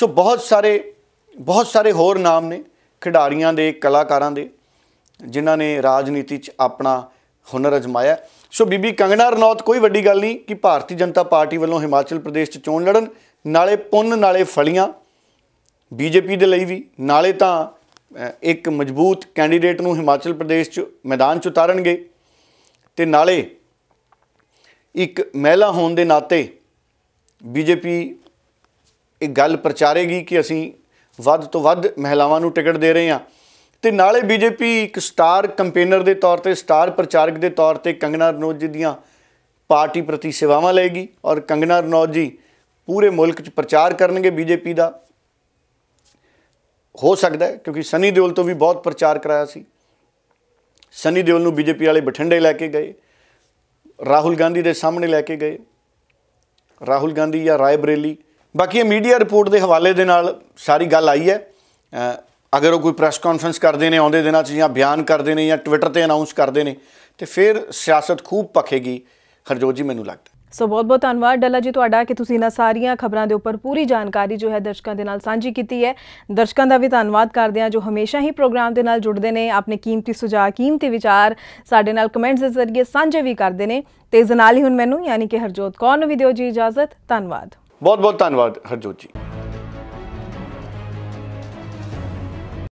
ਸੋ ਬਹੁਤ ਸਾਰੇ ਬਹੁਤ ਸਾਰੇ ਹੋਰ ਨਾਮ ਨੇ ਖਿਡਾਰੀਆਂ ਦੇ ਕਲਾਕਾਰਾਂ ਦੇ ਜਿਨ੍ਹਾਂ ਨੇ ਰਾਜਨੀਤੀ 'ਚ ਆਪਣਾ ਹੁਨਰ ਅਜਮਾਇਆ ਸੋ ਬੀਬੀ ਕੰਗਣਾ ਰਣੌਤ ਕੋਈ ਵੱਡੀ ਗੱਲ ਨਹੀਂ ਕਿ ਭਾਰਤੀ ਜਨਤਾ ਪਾਰਟੀ ਵੱਲੋਂ ਹਿਮਾਚਲ ਪ੍ਰਦੇਸ਼ 'ਚ ਚੋਣ ਲੜਨ ਨਾਲੇ ਪੁੰਨ ਨਾਲੇ ਫਲੀਆਂ ਬੀਜੇਪੀ ਦੇ ਲਈ ਵੀ ਨਾਲੇ ਤਾਂ ਇੱਕ ਮਜ਼ਬੂਤ ਕੈਂਡੀਡੇਟ ਨੂੰ ਹਿਮਾਚਲ ਪ੍ਰਦੇਸ਼ 'ਚ ਮੈਦਾਨ 'ਚ ਉਤਾਰਨਗੇ ਤੇ ਨਾਲੇ ਇੱਕ ਮਹਿਲਾ ਹੋਣ ਦੇ ਨਾਤੇ ਬੀਜੇਪੀ ਇਹ ਗੱਲ ਪ੍ਰਚਾਰੇਗੀ ਕਿ ਅਸੀਂ ਵੱਧ ਤੋਂ ਵੱਧ ਮਹਿਲਾਵਾਂ ਨੂੰ ਟਿਕਟ ਦੇ ਰਹੇ ਹਾਂ ਤੇ ਨਾਲੇ ਬੀਜੇਪੀ ਇੱਕ ਸਟਾਰ ਕੰਪੇਨਰ ਦੇ ਤੌਰ ਤੇ ਸਟਾਰ ਪ੍ਰਚਾਰਕ ਦੇ ਤੌਰ ਤੇ ਕੰਗਨਾ ਰਣੌਤ ਜੀ ਦੀਆਂ ਪਾਰਟੀ ਪ੍ਰਤੀ ਸੇਵਾਵਾਂ ਲਏਗੀ ਔਰ ਕੰਗਨਾ ਰਣੌਤ ਜੀ ਪੂਰੇ ਮੁਲਕ 'ਚ ਪ੍ਰਚਾਰ ਕਰਨਗੇ ਬੀਜੇਪੀ ਦਾ ਹੋ ਸਕਦਾ ਕਿਉਂਕਿ ਸਨੀ ਦਿਓਲ ਤੋਂ ਵੀ ਬਹੁਤ ਪ੍ਰਚਾਰ ਕਰਾਇਆ ਸੀ ਸਨੀ ਦਿਓਲ ਨੂੰ ਬੀਜੇਪੀ ਵਾਲੇ ਬਠਿੰਡੇ ਲੈ ਕੇ ਗਏ ਰਾਹੁਲ ਗਾਂਧੀ ਦੇ ਸਾਹਮਣੇ ਲੈ ਕੇ ਗਏ ਰਾਹੁਲ ਗਾਂਧੀ ਜਾਂ ਰਾਏ ਬਰੇਲੀ ਬਾਕੀ ਇਹ ਮੀਡੀਆ ਰਿਪੋਰਟ ਦੇ ਹਵਾਲੇ ਦੇ ਨਾਲ ਸਾਰੀ ਗੱਲ ਆਈ ਹੈ ਅਗਰ ਉਹ ਕੋਈ ਪ੍ਰੈਸ ਕਾਨਫਰੰਸ ਕਰਦੇ ਨੇ ਆਉਂਦੇ ਦਿਨਾਂ 'ਚ ਜਾਂ ਬਿਆਨ ਕਰਦੇ ਨੇ ਜਾਂ ਟਵਿੱਟਰ ਤੇ ਅਨਾਉਂਸ ਕਰਦੇ ਨੇ ਤੇ ਫਿਰ ਸਿਆਸਤ ਖੂਬ ਪਖੇਗੀ ਹਰਜੋਤ ਜੀ ਮੈਨੂੰ ਲੱਗਦਾ ਸੋ ਬਹੁਤ ਬਹੁਤ ਧੰਨਵਾਦ ਡੱਲਾ ਜੀ ਤੁਹਾਡਾ ਕਿ ਤੁਸੀਂ ਇਹਨਾਂ ਸਾਰੀਆਂ ਖਬਰਾਂ ਦੇ ਉੱਪਰ ਪੂਰੀ ਜਾਣਕਾਰੀ ਜੋ ਹੈ ਦਰਸ਼ਕਾਂ ਦੇ ਨਾਲ ਸਾਂਝੀ ਕੀਤੀ ਹੈ ਦਰਸ਼ਕਾਂ ਦਾ ਵੀ ਧੰਨਵਾਦ ਕਰਦੇ ਹਾਂ ਜੋ ਹਮੇਸ਼ਾ ਹੀ ਪ੍ਰੋਗਰਾਮ ਦੇ ਨਾਲ ਜੁੜਦੇ ਨੇ ਆਪਣੇ ਕੀਮਤੀ ਸੁਝਾਅ ਕੀਮਤੀ ਵਿਚਾਰ ਸਾਡੇ ਨਾਲ ਕਮੈਂਟਸ ਦੇ ਜ਼ਰੀਏ ਸਾਂਝੇ ਵੀ ਕਰਦੇ ਨੇ ਤੇ ਇਸ ਨਾਲ ਹੀ ਹੁਣ ਮੈਨੂੰ ਯਾਨੀ ਕਿ ਹਰਜੋਤ ਕੌਰ ਨੂੰ ਵੀ ਦਿਓ ਜੀ ਇਜਾਜ਼ਤ ਧੰਨਵਾਦ ਬਹੁਤ ਬਹੁਤ ਧੰਨਵਾਦ ਹਰਜੋਤ ਜੀ